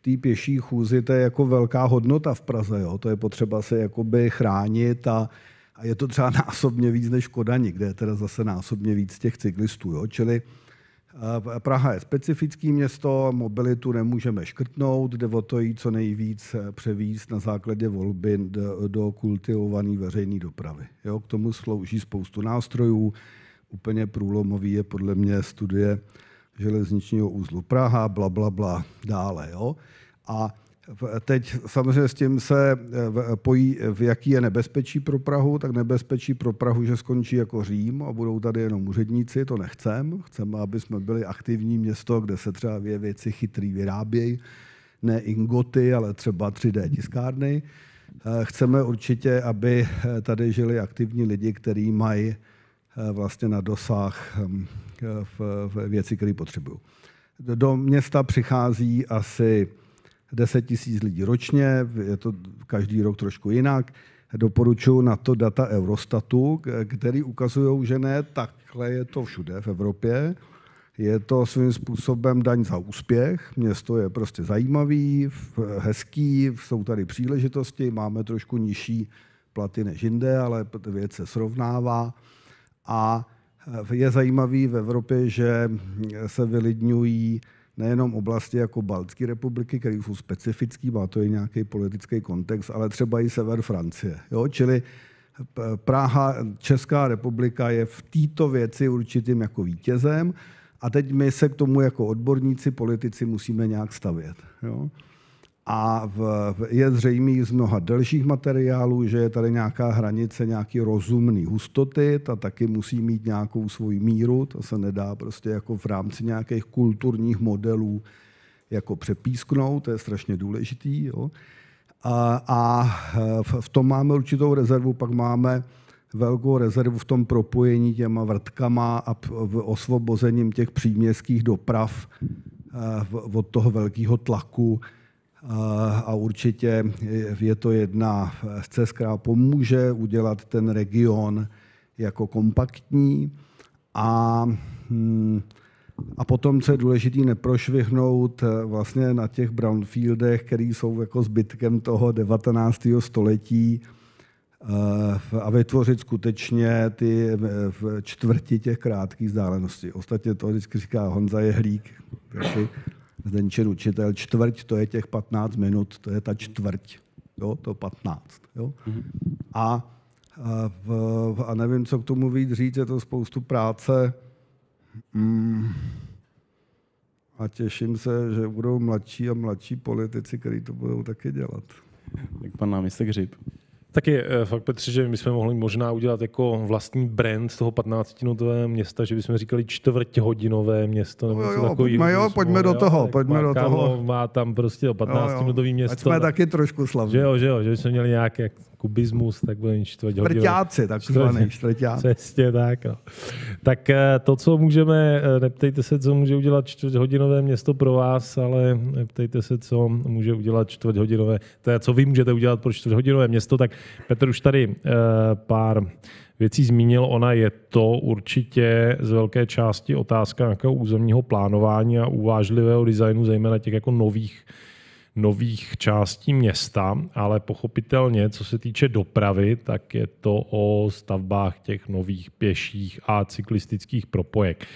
té pěší chůzi, to je jako velká hodnota v Praze. Jo? To je potřeba se jakoby chránit a, a je to třeba násobně víc než Kodani, kde je teda zase násobně víc těch cyklistů. Jo? Čili eh, Praha je specifické město, mobilitu nemůžeme škrtnout, jde o to jí co nejvíc eh, převíst na základě volby do, do kultivované veřejné dopravy. Jo, k tomu slouží spoustu nástrojů. Úplně průlomový je podle mě studie železničního úzlu Praha, bla, bla, bla, dále. Jo? A Teď samozřejmě s tím se eh, pojí, v jaký je nebezpečí pro Prahu, tak nebezpečí pro Prahu, že skončí jako Řím a budou tady jenom úředníci, to nechcem. Chceme, aby jsme byli aktivní město, kde se třeba věci chytrý vyrábějí, ne ingoty, ale třeba 3D tiskárny. Eh, chceme určitě, aby eh, tady žili aktivní lidi, kteří mají Eh, vlastně na dosah hm, eh, v věci, které potřebují. Do města přichází asi 10 tisíc lidí ročně, je to každý rok trošku jinak. Doporučuji na to data Eurostatu, který ukazují, že ne takhle je to všude v Evropě. Je to svým způsobem daň za úspěch. Město je prostě zajímavý, hezký, jsou tady příležitosti, máme trošku nižší platy než jinde, ale věc se srovnává. A je zajímavý v Evropě, že se vylidňují nejenom oblasti jako Baltské republiky, které jsou specifický má to i nějaký politický kontext, ale třeba i sever Francie. Jo? Čili eh, Praha, Česká republika je v této věci určitým jako vítězem a teď my se k tomu jako odborníci, politici musíme nějak stavět. Jo? A v, je zřejmý z mnoha delších materiálů, že je tady nějaká hranice nějaký rozumný hustoty, ta taky musí mít nějakou svoji míru, to se nedá prostě jako v rámci nějakých kulturních modelů jako přepísknout, to je strašně důležitý. Jo. A, a v, v tom máme určitou rezervu, pak máme velkou rezervu v tom propojení těma vrtkama a v osvobozením těch příměstských doprav eh, od toho velkého tlaku, Eh, a určitě je to jedna z cest, která pomůže udělat ten region jako kompaktní a, hm, a potom, co je důležité, neprošvihnout eh, vlastně na těch brownfieldech, které jsou jako zbytkem toho 19. století, eh, a vytvořit skutečně ty v čtvrti těch krátkých vzdáleností. Ostatně to vždycky říká Honza Jehlík, Zdenčin učitel, čtvrť, to je těch 15 minut, to je ta čtvrť, jo, to 15. Jo. Mhm. A, a, eh, v, a nevím, co k tomu víc říct, je to spoustu práce. Mm. A těším se, že budou mladší a mladší politici, kteří to budou taky dělat. Tak pan náměstek Hřib. Taky je eh, fakt, Petře, že my jsme mohli možná udělat jako vlastní brand z toho 15 minutového města, že bychom říkali čtvrthodinové město. Nebo jo, jo, takový, pojďme, jo, pojďme do toho, jo, pojďme do toho. má tam prostě o 15-minutový město. Ať jsme tak, taky trošku slavní. Že jo, že jo, že jsme měli nějak, jak kubismus, tak budeme čtvrt hodinu. Čtvrťáci, takzvaný, čtvrťáci. Přesně tak. No. Tak eh, to, co můžeme, eh, neptejte se, co může udělat čtvrthodinové město pro vás, ale neptejte eh, se, co může udělat čtvrthodinové, teda co vy můžete udělat pro čtvrthodinové město, tak Petr už tady pár věcí zmínil. Ona je to určitě z velké části otázka nějakého územního plánování a uvážlivého designu, zejména těch jako nových nových částí města, ale pochopitelně, co se týče dopravy, tak je to o stavbách těch nových pěších a cyklistických propojek.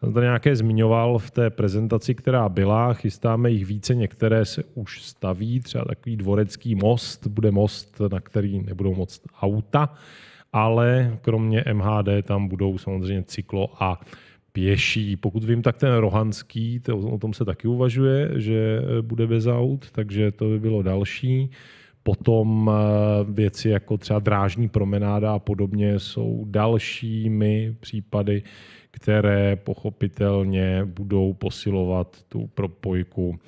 Jsem to nějaké zmiňoval v té prezentaci, která byla. Chystáme jich více, některé se už staví, třeba takový dvorecký most, bude most, na který nebudou moc auta, ale kromě MHD tam budou samozřejmě cyklo a pěší. Pokud vím, tak ten Rohanský, to, o tom se taky uvažuje, že eh, bude bez aut, takže to by bylo další. Potom eh, věci jako třeba drážní promenáda a podobně jsou dalšími případy, které pochopitelně budou posilovat tu propojku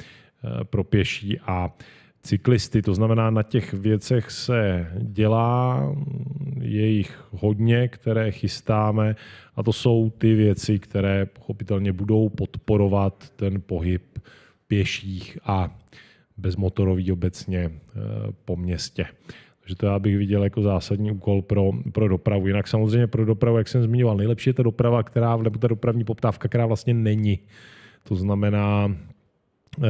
eh, pro pěší a cyklisty. To znamená, na těch věcech se dělá, mm, je jich hodně, které chystáme a to jsou ty věci, které pochopitelně budou podporovat ten pohyb pěších a bezmotorový obecně eh, po městě. Takže to já bych viděl jako zásadní úkol pro, pro dopravu. Jinak samozřejmě pro dopravu, jak jsem zmiňoval, nejlepší je ta doprava, která, nebo ta dopravní poptávka, která vlastně není. To znamená, eh,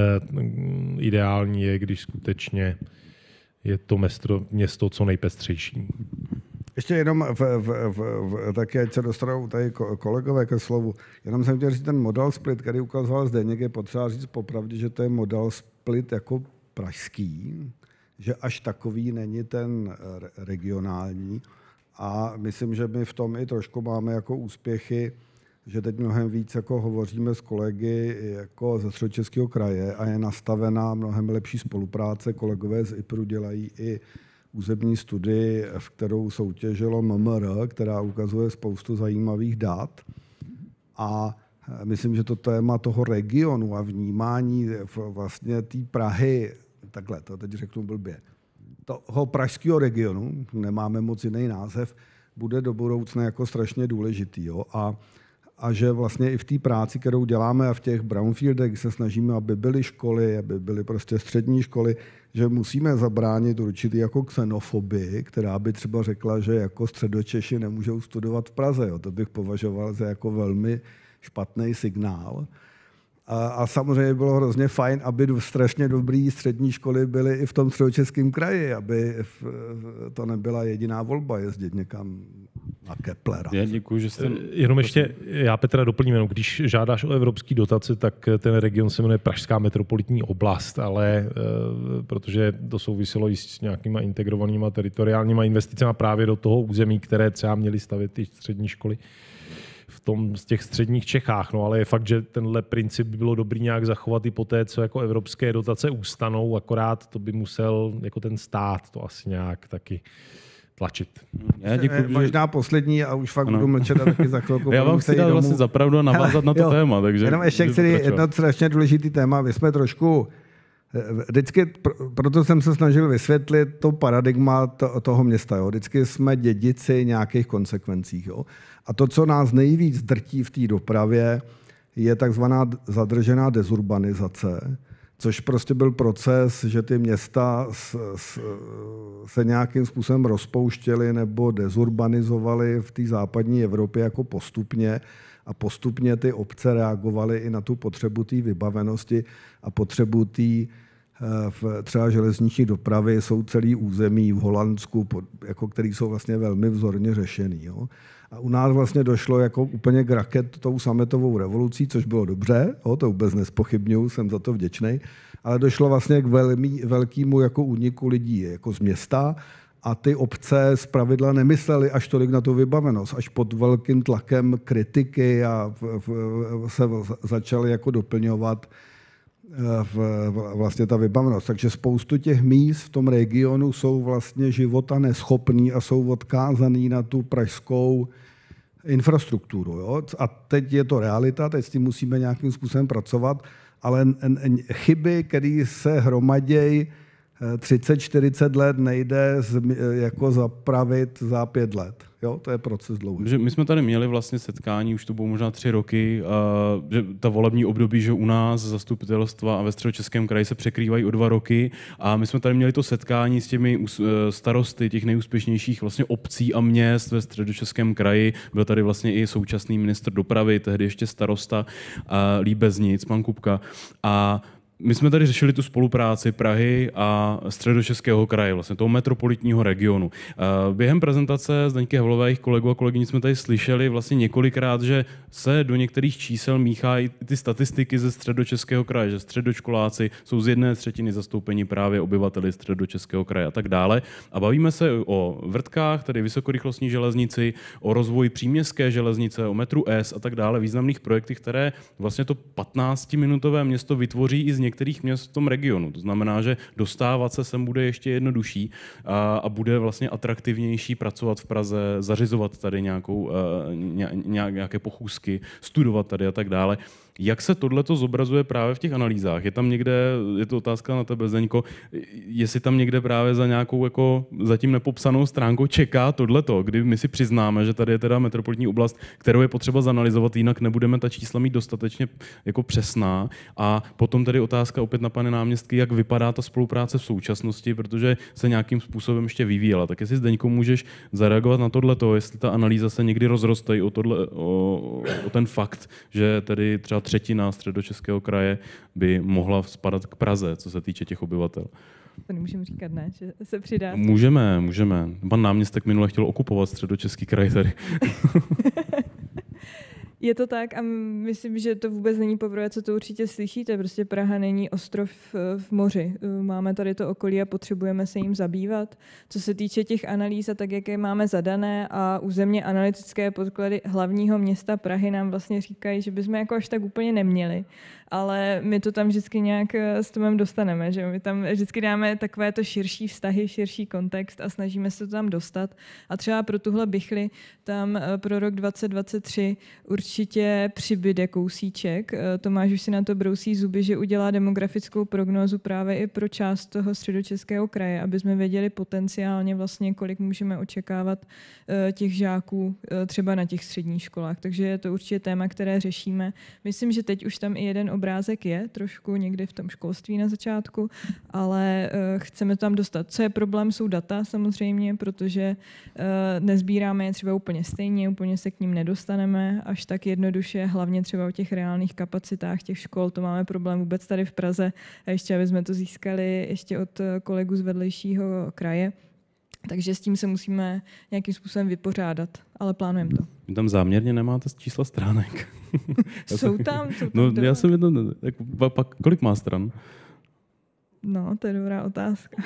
ideální je, když skutečně je to město, město co nejpestřejší. Ještě jenom, v, v, v, v, taky ať se dostanou tady kolegové ke slovu, jenom jsem chtěl říct, ten modal split, který ukazoval Zdeněk, je potřeba říct popravdě, že to je modal split jako pražský, že až takový není ten regionální. A myslím, že my v tom i trošku máme jako úspěchy, že teď mnohem víc jako hovoříme s kolegy jako ze Středočeského kraje a je nastavená mnohem lepší spolupráce. Kolegové z IPRu dělají i územní studii, v kterou soutěžilo MMR, která ukazuje spoustu zajímavých dat. A e, myslím, že to téma toho regionu a vnímání e, vlastně té Prahy, takhle to teď řeknu blbě, toho pražského regionu, nemáme moc jiný název, bude do budoucna jako strašně důležitý. Jo? A a že vlastně i v té práci, kterou děláme a v těch brownfieldech se snažíme, aby byly školy, aby byly prostě střední školy, že musíme zabránit určitý jako xenofobii, která by třeba řekla, že jako středočeši nemůžou studovat v Praze. Jo. To bych považoval za jako velmi špatný signál. A, a samozřejmě bylo hrozně fajn, aby strašně dobrý střední školy byly i v tom středočeském kraji, aby v, to nebyla jediná volba jezdit někam na Keplera. Já děkuji, že jste... Eh, jenom ještě, já Petra doplním, jenom, když žádáš o evropský dotace, tak eh, ten region se jmenuje Pražská metropolitní oblast, ale eh, protože to souviselo i s nějakýma integrovanýma teritoriálníma investicemi právě do toho území, které třeba měly stavět ty střední školy, tom, z těch středních Čechách. No ale je fakt, že tenhle princip by bylo dobrý nějak zachovat i po té, co jako evropské dotace ústanou, akorát to by musel jako ten stát to asi nějak taky tlačit. Já děkuji, že... Možná poslední a už fakt ano. budu mlčet a taky za chvilku. Já vám chci dát domů. vlastně zapravdu a navázat Hele, na to jo, téma. Takže jenom ještě chci jedno strašně důležitý téma. Vy jsme trošku Vždycky, proto jsem se snažil vysvětlit to paradigma toho města. Jo. Vždycky jsme dědici nějakých konsekvencí. Jo. A to, co nás nejvíc drtí v té dopravě, je takzvaná zadržená dezurbanizace, což prostě byl proces, že ty města s, s, se nějakým způsobem rozpouštěly nebo dezurbanizovaly v té západní Evropě jako postupně a postupně ty obce reagovaly i na tu potřebu té vybavenosti a potřebu té v třeba železniční dopravy jsou celý území v Holandsku, jako které jsou vlastně velmi vzorně řešený. Jo. A u nás vlastně došlo jako úplně k raket tou sametovou revolucí, což bylo dobře, jo, to vůbec nespochybnuju, jsem za to vděčný, ale došlo vlastně k velmi, velkému jako úniku lidí jako z města a ty obce z pravidla nemysleli až tolik na tu vybavenost. Až pod velkým tlakem kritiky a v, v, se začaly jako doplňovat uh, Eh, v, vlastně ta vybavenost. Takže spoustu těch míst v tom regionu jsou vlastně života neschopný a jsou odkázaný na tu pražskou infrastrukturu. Jo? A teď je to realita, teď s tím musíme nějakým způsobem pracovat, ale chyby, které se hromadějí, 30-40 let nejde z, jako zapravit za pět let. Jo, to je proces dlouhý. Že my jsme tady měli vlastně setkání, už to bylo možná tři roky, že ta volební období, že u nás zastupitelstva a ve středočeském kraji se překrývají o dva roky a my jsme tady měli to setkání s těmi e, starosty těch nejúspěšnějších vlastně obcí a měst ve středočeském kraji. Byl tady vlastně i současný ministr dopravy, tehdy ještě starosta uh, Líbeznic, pan Kupka. A my jsme tady řešili tu spolupráci Prahy a středočeského kraje, vlastně toho metropolitního regionu. Eh, během prezentace Zdeňky Havlové, jejich kolegů a kolegyní jsme tady slyšeli vlastně několikrát, že se do některých čísel míchají ty statistiky ze středočeského kraje, že středočkoláci jsou z jedné třetiny zastoupeni právě obyvateli středočeského kraje a tak dále. A bavíme se o vrtkách, tedy vysokorychlostní železnici, o rozvoji příměstské železnice, o metru S a tak dále, významných projektech, které vlastně to 15-minutové město vytvoří i z něk- některých měst v tom regionu. To znamená, že dostávat se sem bude ještě jednodušší a, a bude vlastně atraktivnější pracovat v Praze, zařizovat tady nějakou, eh, ně, nějaké pochůzky, studovat tady a tak dále. Jak se tohle to zobrazuje právě v těch analýzách? Je tam někde, je to otázka na tebe, Zdeňko, jestli tam někde právě za nějakou jako zatím nepopsanou stránkou čeká tohleto, kdy my si přiznáme, že tady je teda metropolitní oblast, kterou je potřeba zanalizovat, jinak nebudeme ta čísla mít dostatečně jako přesná. A potom tady otázka opět na pane náměstky, jak vypadá ta spolupráce v současnosti, protože se nějakým způsobem ještě vyvíjela. Tak jestli Zdeňko můžeš zareagovat na tohleto, jestli ta analýza se někdy rozroste o, tohle, o, o ten fakt, že tady třeba třetina středočeského kraje by mohla spadat k Praze, co se týče těch obyvatel. To nemůžeme říkat, ne? Že se přidá? Můžeme, můžeme. Pan náměstek minule chtěl okupovat středočeský kraj tady. Je to tak a myslím, že to vůbec není poprvé, co to určitě slyšíte. Prostě Praha není ostrov eh, v moři. Eh, máme tady to okolí a potřebujeme se jim zabývat. Co se týče těch analýz a tak, jaké máme zadané a územně analytické podklady hlavního města Prahy nám vlastně říkají, že bychom jako až tak úplně neměli ale my to tam vždycky nějak eh, s Tomem dostaneme, že my tam vždycky dáme takové to širší vztahy, širší kontext a snažíme se to tam dostat. A třeba pro tuhle bychli tam eh, pro rok 2023 určitě přibyde kousíček. Eh, Tomáš už si na to brousí zuby, že udělá demografickou prognózu právě i pro část toho středočeského kraje, aby jsme věděli potenciálně vlastně, kolik můžeme očekávat těch žáků třeba na těch středních školách. Takže je to určitě téma, které řešíme. Myslím, že teď už tam i jeden obrázek je trošku někdy v tom školství na začátku, ale eh, chceme tam dostat. Co je problém, jsou data samozřejmě, protože eh, nezbíráme je třeba úplně stejně, úplně se k ním nedostaneme až tak jednoduše, hlavně třeba o těch reálných kapacitách těch škol, to máme problém vůbec tady v Praze a ještě, aby jsme to získali ještě od eh, kolegu z vedlejšího kraje, takže s tím se musíme nějakým způsobem vypořádat, ale plánujeme to. Tam záměrně nemáte čísla stránek. jsou tam, jsou tam No dva. já jsem jedno, tak jako- pak, kolik má stran? No, to je dobrá otázka.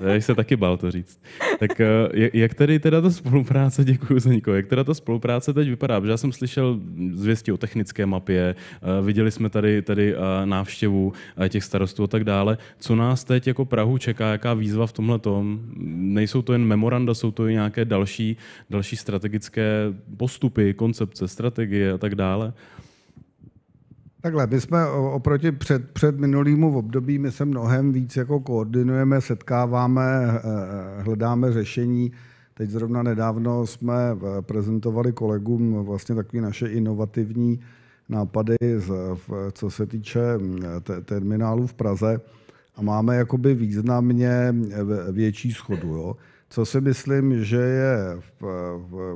Já se taky bál to říct. Tak eh, jak tady teda ta spolupráce, děkuji za nikoho, jak teda ta spolupráce teď vypadá? Protože já jsem slyšel zvěstí o technické mapě, eh, viděli jsme tady, tady eh, návštěvu těch starostů a tak dále. Co nás teď jako Prahu čeká, jaká výzva v tomhle tom? Nejsou to jen memoranda, jsou to i nějaké další, další strategické postupy, koncepce, strategie a tak dále? Takhle, my jsme oproti před, před minulýmu období, my se mnohem víc jako koordinujeme, setkáváme, eh, eh, hledáme řešení. Teď zrovna nedávno jsme eh, prezentovali kolegům vlastně takové naše inovativní nápady, co se týče mm, terminálu v Praze a máme jakoby významně větší schodu. Jo? Co si myslím, že je,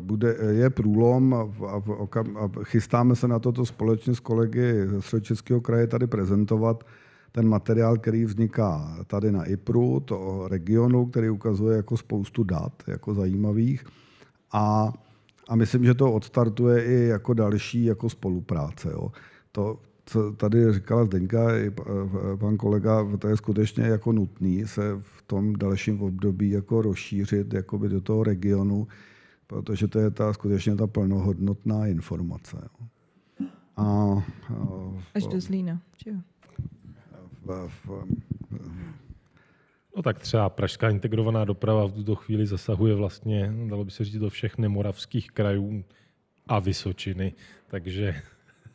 bude, je průlom a, v, a chystáme se na toto společně s kolegy z Středočeského kraje tady prezentovat, ten materiál, který vzniká tady na IPRu, to regionu, který ukazuje jako spoustu dat, jako zajímavých. A, a myslím, že to odstartuje i jako další jako spolupráce. Jo. To, co tady říkala Zdeňka i eh, pan kolega, to je skutečně jako nutný se v tom dalším období jako rozšířit jakoby do toho regionu, protože to je ta skutečně ta plnohodnotná informace. No. A, a eh, Až do Zlína, že jo? No tak třeba Pražská integrovaná doprava v tuto chvíli zasahuje vlastně, dalo by se říct, do všech nemoravských krajů a Vysočiny, takže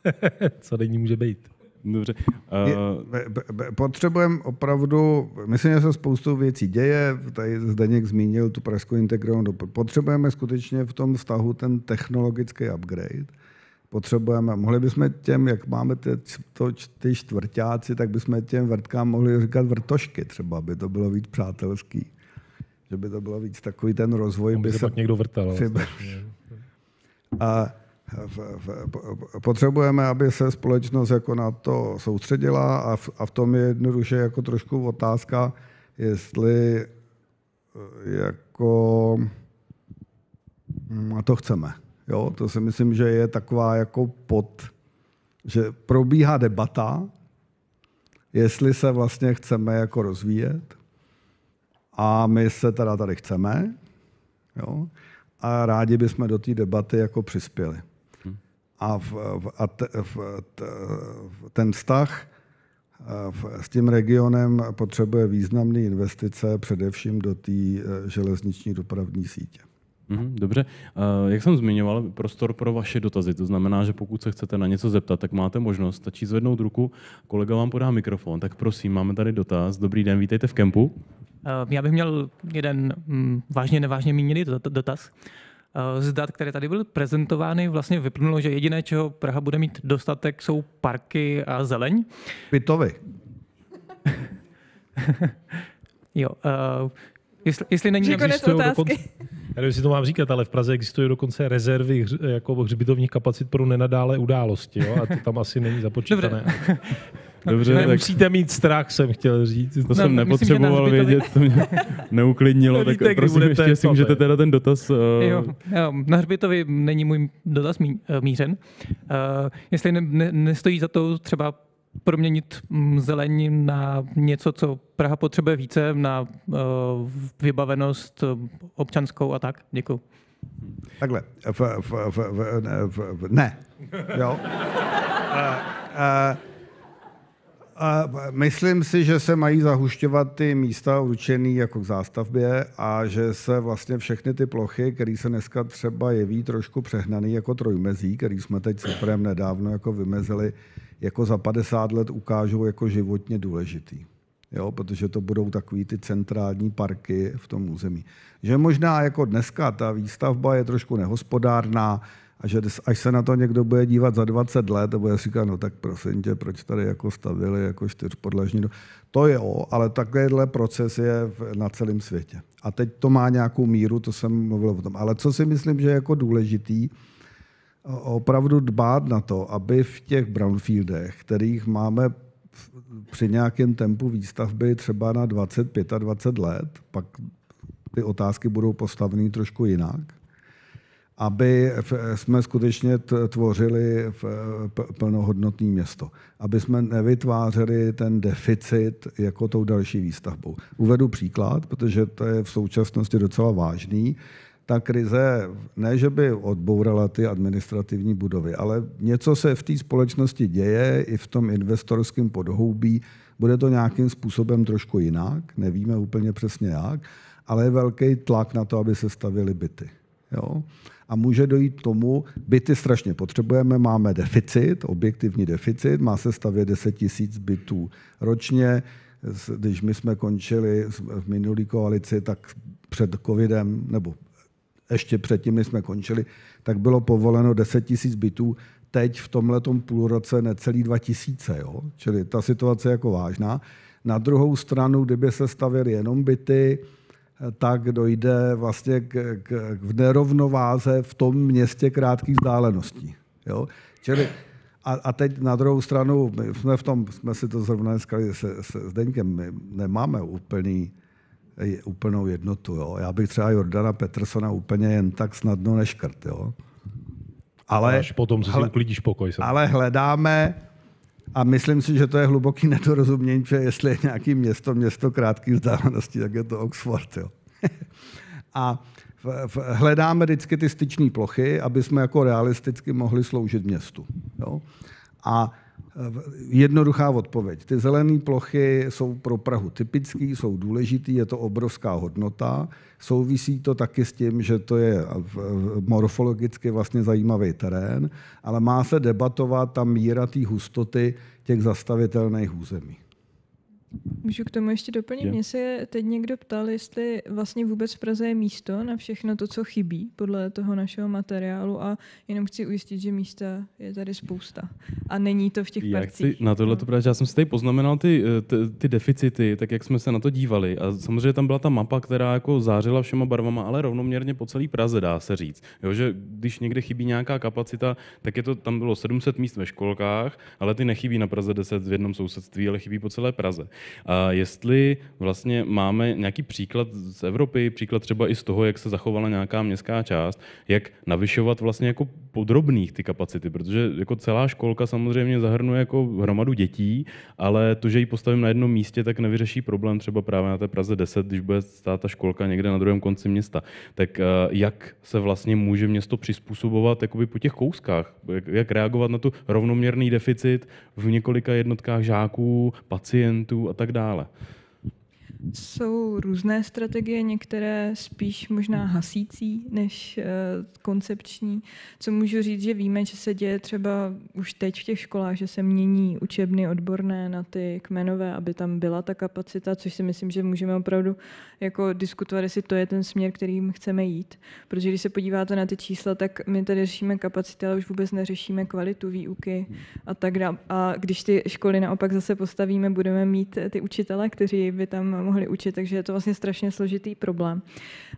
co není může být. Dobře. Uh... Potřebujeme opravdu, myslím, že se spoustu věcí děje, tady Zdeněk zmínil tu pražskou integrovanou Potřebujeme skutečně v tom vztahu ten technologický upgrade. Potřebujeme, mohli bychom těm, jak máme ty, to, ty čtvrtáci, tak bychom těm vrtkám mohli říkat vrtošky třeba, aby to bylo víc přátelský. Že by to bylo víc takový ten rozvoj. On by se pak někdo vrtal. Vlastně. A v, v, potřebujeme, aby se společnost jako na to soustředila a v, a v tom je jednoduše jako trošku otázka, jestli eh, jako hm, a to chceme. Jo, to si myslím, že je taková jako pod, že probíhá debata, jestli se vlastně chceme jako rozvíjet a my se teda tady chceme jo, a rádi bychom do té debaty jako přispěli a, v, a te, v, t, ten vztah v, s tím regionem potřebuje významné investice, především do té e, železniční dopravní sítě. Mhm, dobře, jak jsem zmiňoval, prostor pro vaše dotazy. To znamená, že pokud se chcete na něco zeptat, tak máte možnost. Stačí zvednout ruku, kolega vám podá mikrofon. Tak prosím, máme tady dotaz. Dobrý den, vítejte v kempu. Já bych měl jeden mm, vážně nevážně míněný dotaz. Eh, z dat, které tady byly prezentovány, vlastně vyplnulo, že jediné, čeho Praha bude mít dostatek, jsou parky a zeleň. Pitovy. jo, uh, jestli, jestli není... Že Dokonce, já nevím, jestli to mám říkat, ale v Praze existují dokonce rezervy jako hřbitovních kapacit pro nenadále události. Jo? A to tam asi není započítané. Dobře. Dobře, tak... Nemusíte mít strach, jsem chtěl říct. To no, jsem nepotřeboval myslím, vědět, to mě neuklidnilo. no, tak prosím, ještě si můžete teda ten dotaz... Uh... Jo, jo, na Hřbitovi není můj dotaz mí, uh, mířen. Uh, jestli ne, ne, nestojí za to třeba proměnit mm, zeleň na něco, co Praha potřebuje více, na uh, vybavenost občanskou a tak? Děkuji. Takhle. F, f, f, f, f, f, ne. Jo. Uh, uh, a myslím si, že se mají zahušťovat ty místa určené jako k zástavbě a že se vlastně všechny ty plochy, které se dneska třeba jeví trošku přehnaný jako trojmezí, který jsme teď s Oprem nedávno jako vymezili, jako za 50 let ukážou jako životně důležitý. Jo, protože to budou takový ty centrální parky v tom území. Že možná jako dneska ta výstavba je trošku nehospodárná, a že až se na to někdo bude dívat za 20 let a bude říkat, no tak prosím tě, proč tady jako stavili jako čtyřpodlažní dom. To je o, ale takovýhle proces je na celém světě. A teď to má nějakou míru, to jsem mluvil o tom. Ale co si myslím, že je jako důležitý, opravdu dbát na to, aby v těch brownfieldech, kterých máme při nějakém tempu výstavby třeba na 25 20, let, pak ty otázky budou postavené trošku jinak – aby jsme skutečně tvořili plnohodnotné město. Aby jsme nevytvářeli ten deficit jako tou další výstavbou. Uvedu příklad, protože to je v současnosti docela vážný. Ta krize ne, že by odbourala ty administrativní budovy, ale něco se v té společnosti děje i v tom investorském podhoubí. Bude to nějakým způsobem trošku jinak, nevíme úplně přesně jak, ale je velký tlak na to, aby se stavěly byty. Jo? a může dojít tomu, byty strašně potřebujeme, máme deficit, objektivní deficit, má se stavět 10 tisíc bytů ročně. Když my jsme končili v minulé koalici, tak před covidem, nebo ještě předtím, než jsme končili, tak bylo povoleno 10 tisíc bytů, teď v tomhletom půlroce necelý 2 tisíce, jo? čili ta situace je jako vážná. Na druhou stranu, kdyby se stavěly jenom byty, tak dojde vlastně k, k, k nerovnováze v tom městě krátkých vzdáleností. Jo? Čili, a, a teď na druhou stranu, my jsme v tom, jsme si to zrovna dneska se, se Deňkem, my nemáme úplný, úplnou jednotu. Jo? Já bych třeba Jordana Petersona úplně jen tak snadno neškrt. Jo? Ale, Až potom se ale, si uklidíš pokoj. Ale hledáme, a myslím si, že to je hluboký nedorozumění, že jestli je nějaký město, město krátké vzdálenosti, tak je to Oxford. Jo. a v, v, hledáme vždycky ty styčné plochy, aby jsme jako realisticky mohli sloužit městu. Jo. A Jednoduchá odpověď. Ty zelené plochy jsou pro Prahu typický, jsou důležitý, je to obrovská hodnota. Souvisí to taky s tím, že to je morfologicky vlastně zajímavý terén, ale má se debatovat ta míra té hustoty těch zastavitelných území. Můžu k tomu ještě doplnit. Je. Mě se teď někdo ptal, jestli vlastně vůbec v Praze je místo na všechno to, co chybí podle toho našeho materiálu a jenom chci ujistit, že místa je tady spousta a není to v těch já parcích. na tohle no. to právě, já jsem si tady poznamenal ty, eh, ty, ty deficity, tak jak jsme se na to dívali a samozřejmě tam byla ta mapa, která jako zářila všema barvama, ale rovnoměrně po celé Praze dá se říct. Jo, že když někde chybí nějaká kapacita, tak je to, tam bylo 700 míst ve školkách, ale ty nechybí na Praze 10 v jednom sousedství, ale chybí po celé Praze. A jestli vlastně máme nějaký příklad z Evropy, příklad třeba i z toho, jak se zachovala nějaká městská část, jak navyšovat vlastně jako podrobných ty kapacity, protože jako celá školka samozřejmě zahrnuje jako hromadu dětí, ale to, že ji postavím na jednom místě, tak nevyřeší problém třeba právě na té Praze 10, když bude stát ta školka někde na druhém konci města. Tak eh, jak se vlastně může město přizpůsobovat jakoby po těch kouskách? Jak, reagovat na tu rovnoměrný deficit v několika jednotkách žáků, pacientů a a tak dále jsou různé strategie, některé spíš možná hmm. hasící než eh, koncepční. Co můžu říct, že víme, že se děje třeba už teď v těch školách, že se mění učebny odborné na ty kmenové, aby tam byla ta kapacita, což si myslím, že můžeme opravdu jako diskutovat, jestli to je ten směr, kterým chceme jít. Protože když se podíváte na ty čísla, tak my tady řešíme kapacity, ale už vůbec neřešíme kvalitu výuky hmm. a tak dále. A když ty školy naopak zase postavíme, budeme mít eh, ty učitele, kteří by tam mohli mohli učit, takže je to vlastně strašně složitý problém.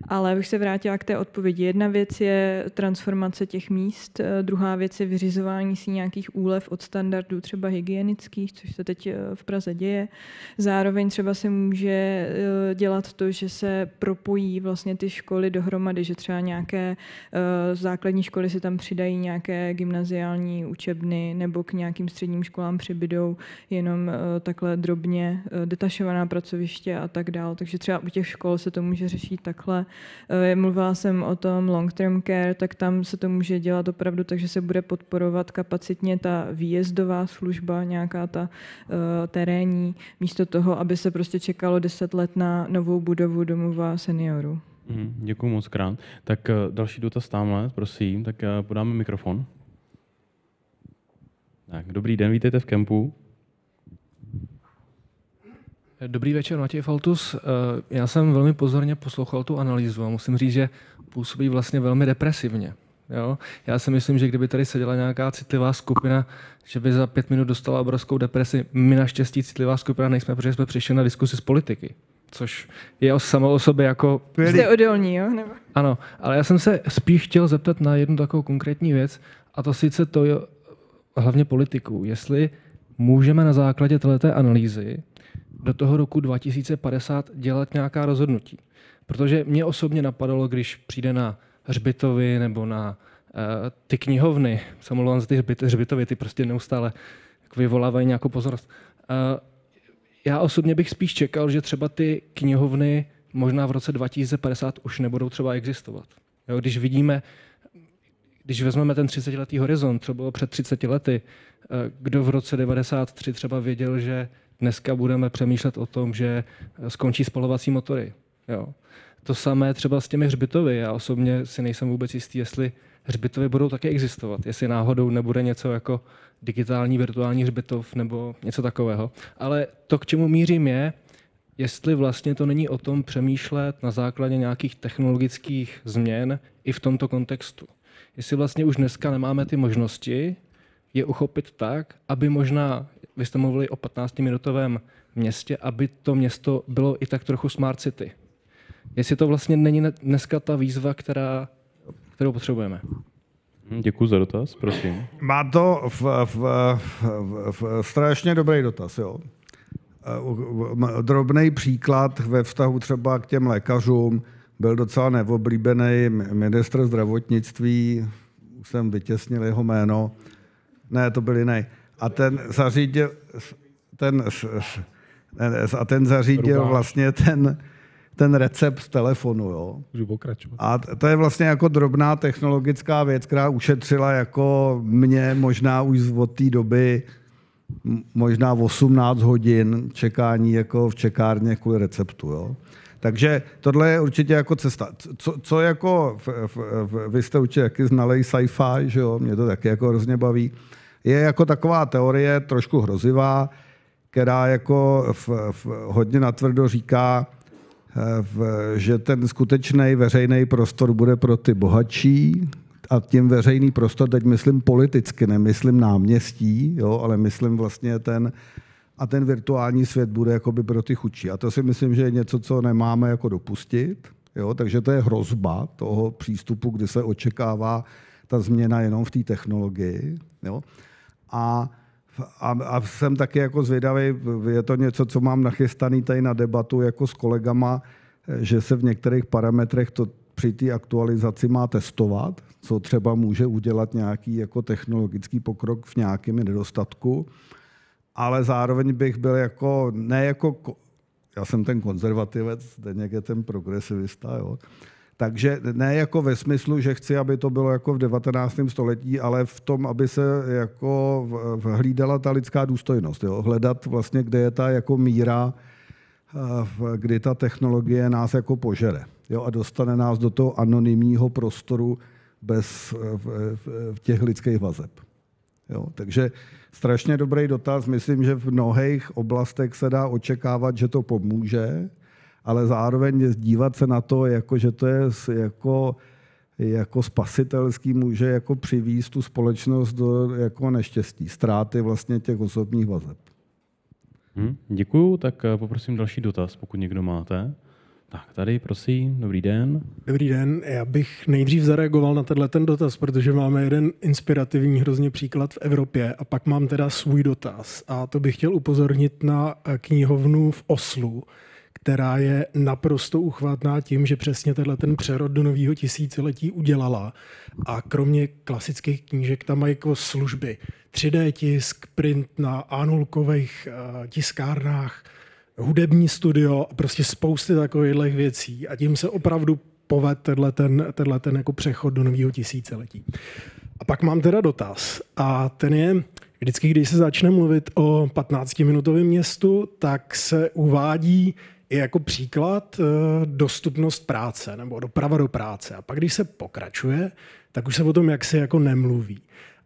Ale bych se vrátila k té odpovědi. Jedna věc je transformace těch míst, eh, druhá věc je vyřizování si nějakých úlev od standardů, třeba hygienických, což se teď eh, v Praze děje. Zároveň třeba se může eh, dělat to, že se propojí vlastně ty školy dohromady, že třeba nějaké základní školy si tam přidají nějaké gymnaziální učebny nebo k nějakým středním školám přibydou jenom takhle drobně detašovaná pracoviště a a tak dál. Takže třeba u těch škol se to může řešit takhle. Eh, mluvila jsem o tom long-term care, tak tam se to může dělat opravdu tak, že se bude podporovat kapacitně ta výjezdová služba, nějaká ta eh, terénní, místo toho, aby se prostě čekalo 10 let na novou budovu domova seniorů. Mhm, Děkuji moc krát. Tak eh, další dotaz tamhle, prosím, tak podáme mikrofon. Tak, dobrý den, vítejte v kempu. Dobrý večer, Matěj Faltus. Eh, já jsem velmi pozorně poslouchal tu analýzu a musím říct, že působí vlastně velmi depresivně. Jo? Já si myslím, že kdyby tady seděla nějaká citlivá skupina, že by za pět minut dostala obrovskou depresi. My naštěstí citlivá skupina nejsme, protože jsme přišli na diskusi z politiky což je o samo o sobě jako... Jste odolní, jo? Nebo? Ano, ale já jsem se spíš chtěl zeptat na jednu takovou konkrétní věc, a to sice to je hlavně politiků. Jestli můžeme na základě této analýzy do toho roku 2050 dělat nějaká rozhodnutí. Protože mě osobně napadalo, když přijde na hřbitovy nebo na uh, ty knihovny, samozřejmě za ty hřbit, hřbitovy, ty prostě neustále jako vyvolávají nějakou pozornost. Uh, já osobně bych spíš čekal, že třeba ty knihovny možná v roce 2050 už nebudou třeba existovat. Jo, když vidíme, když vezmeme ten 30-letý horizont, co bylo před 30 lety, eh, kdo v roce 93 třeba věděl, že dneska budeme přemýšlet o tom, že eh, skončí spalovací motory. Jo. To samé třeba s těmi hřbitovy. Já osobně si nejsem vůbec jistý, jestli hřbitovy budou také existovat, jestli náhodou nebude něco jako digitální virtuální hřbitov nebo něco takového. Ale to, k čemu mířím, je, jestli vlastně to není o tom přemýšlet na základě nějakých technologických změn i v tomto kontextu. Jestli vlastně už dneska nemáme ty možnosti je uchopit tak, aby možná vy jste mluvili o 15-minutovém městě, aby to město bylo i tak trochu smart city. Jestli to vlastně není dneska ta výzva, která, kterou potřebujeme. Hm, Děkuji za dotaz, prosím. Má to v, v, v, v strašně dobrý dotaz, jo. Eh, Drobný příklad ve vztahu třeba k těm lékařům byl docela neoblíbený ministr zdravotnictví, už jsem vytěsnil jeho jméno, ne, to byl jiný a ten zařídil, ten, a ten zařídil vlastně ten, ten recept z telefonu. Jo. Můžu pokračovat. A to je vlastně jako drobná technologická věc, která ušetřila jako mě možná už od té doby možná 18 hodin čekání jako v čekárně kvůli receptu. Jo. Takže tohle je určitě jako cesta. Co, co jako, v, v, v, vy jste určitě jaký znali sci-fi, že jo, mě to taky jako hrozně baví je jako taková teorie trošku hrozivá, která jako v, v, hodně natvrdo říká, eh, v, že ten skutečný veřejný prostor bude pro ty bohatší a tím veřejný prostor, teď myslím politicky, nemyslím náměstí, jo, ale myslím vlastně ten, a ten virtuální svět bude jakoby pro ty chudší. A to si myslím, že je něco, co nemáme jako dopustit. Jo? Takže to je hrozba toho přístupu, kdy se očekává ta změna jenom v té technologii. Jo? a a, a jsem taky jako zvědavý, je to něco, co mám nachystaný tady na debatu jako s kolegama, že se v některých parametrech to při té aktualizaci má testovat, co třeba může udělat nějaký jako technologický pokrok v nějakém nedostatku, ale zároveň bych byl jako, ne jako, já jsem ten konzervativec, ten je ten progresivista, jo, takže ne jako ve smyslu, že chci, aby to bylo jako v 19. století, ale v tom, aby se jako hlídala ta lidská důstojnost. Jo? Hledat vlastně, kde je ta jako míra, eh, kdy ta technologie nás jako požere jo? a dostane nás do toho anonymního prostoru bez eh, těch lidských vazeb. Jo? Takže strašně dobrý dotaz. Myslím, že v mnohých oblastech se dá očekávat, že to pomůže, ale zároveň dívat se na to, jako, že to je jako, jako spasitelský může jako přivést tu společnost do jako neštěstí, ztráty vlastně těch osobních vazeb. Hmm, děkuju, tak eh, poprosím další dotaz, pokud někdo máte. Tak tady, prosím, dobrý den. Dobrý den, já bych nejdřív zareagoval na tenhle ten dotaz, protože máme jeden inspirativní hrozně příklad v Evropě a pak mám teda svůj dotaz a to bych chtěl upozornit na eh, knihovnu v Oslu, která je naprosto uchvátná tím, že přesně tenhle ten přerod do nového tisíciletí udělala. A kromě klasických knížek tam mají jako služby. 3D tisk, print na anulkových eh, tiskárnách, hudební studio a prostě spousty takových věcí. A tím se opravdu poved tenhle ten, tenhle ten jako přechod do nového tisíciletí. A pak mám teda dotaz. A ten je, vždycky, když se začne mluvit o 15-minutovém městu, tak se uvádí je jako příklad eh, dostupnost práce nebo doprava do práce. A pak, když se pokračuje, tak už se o tom jaksi jako nemluví.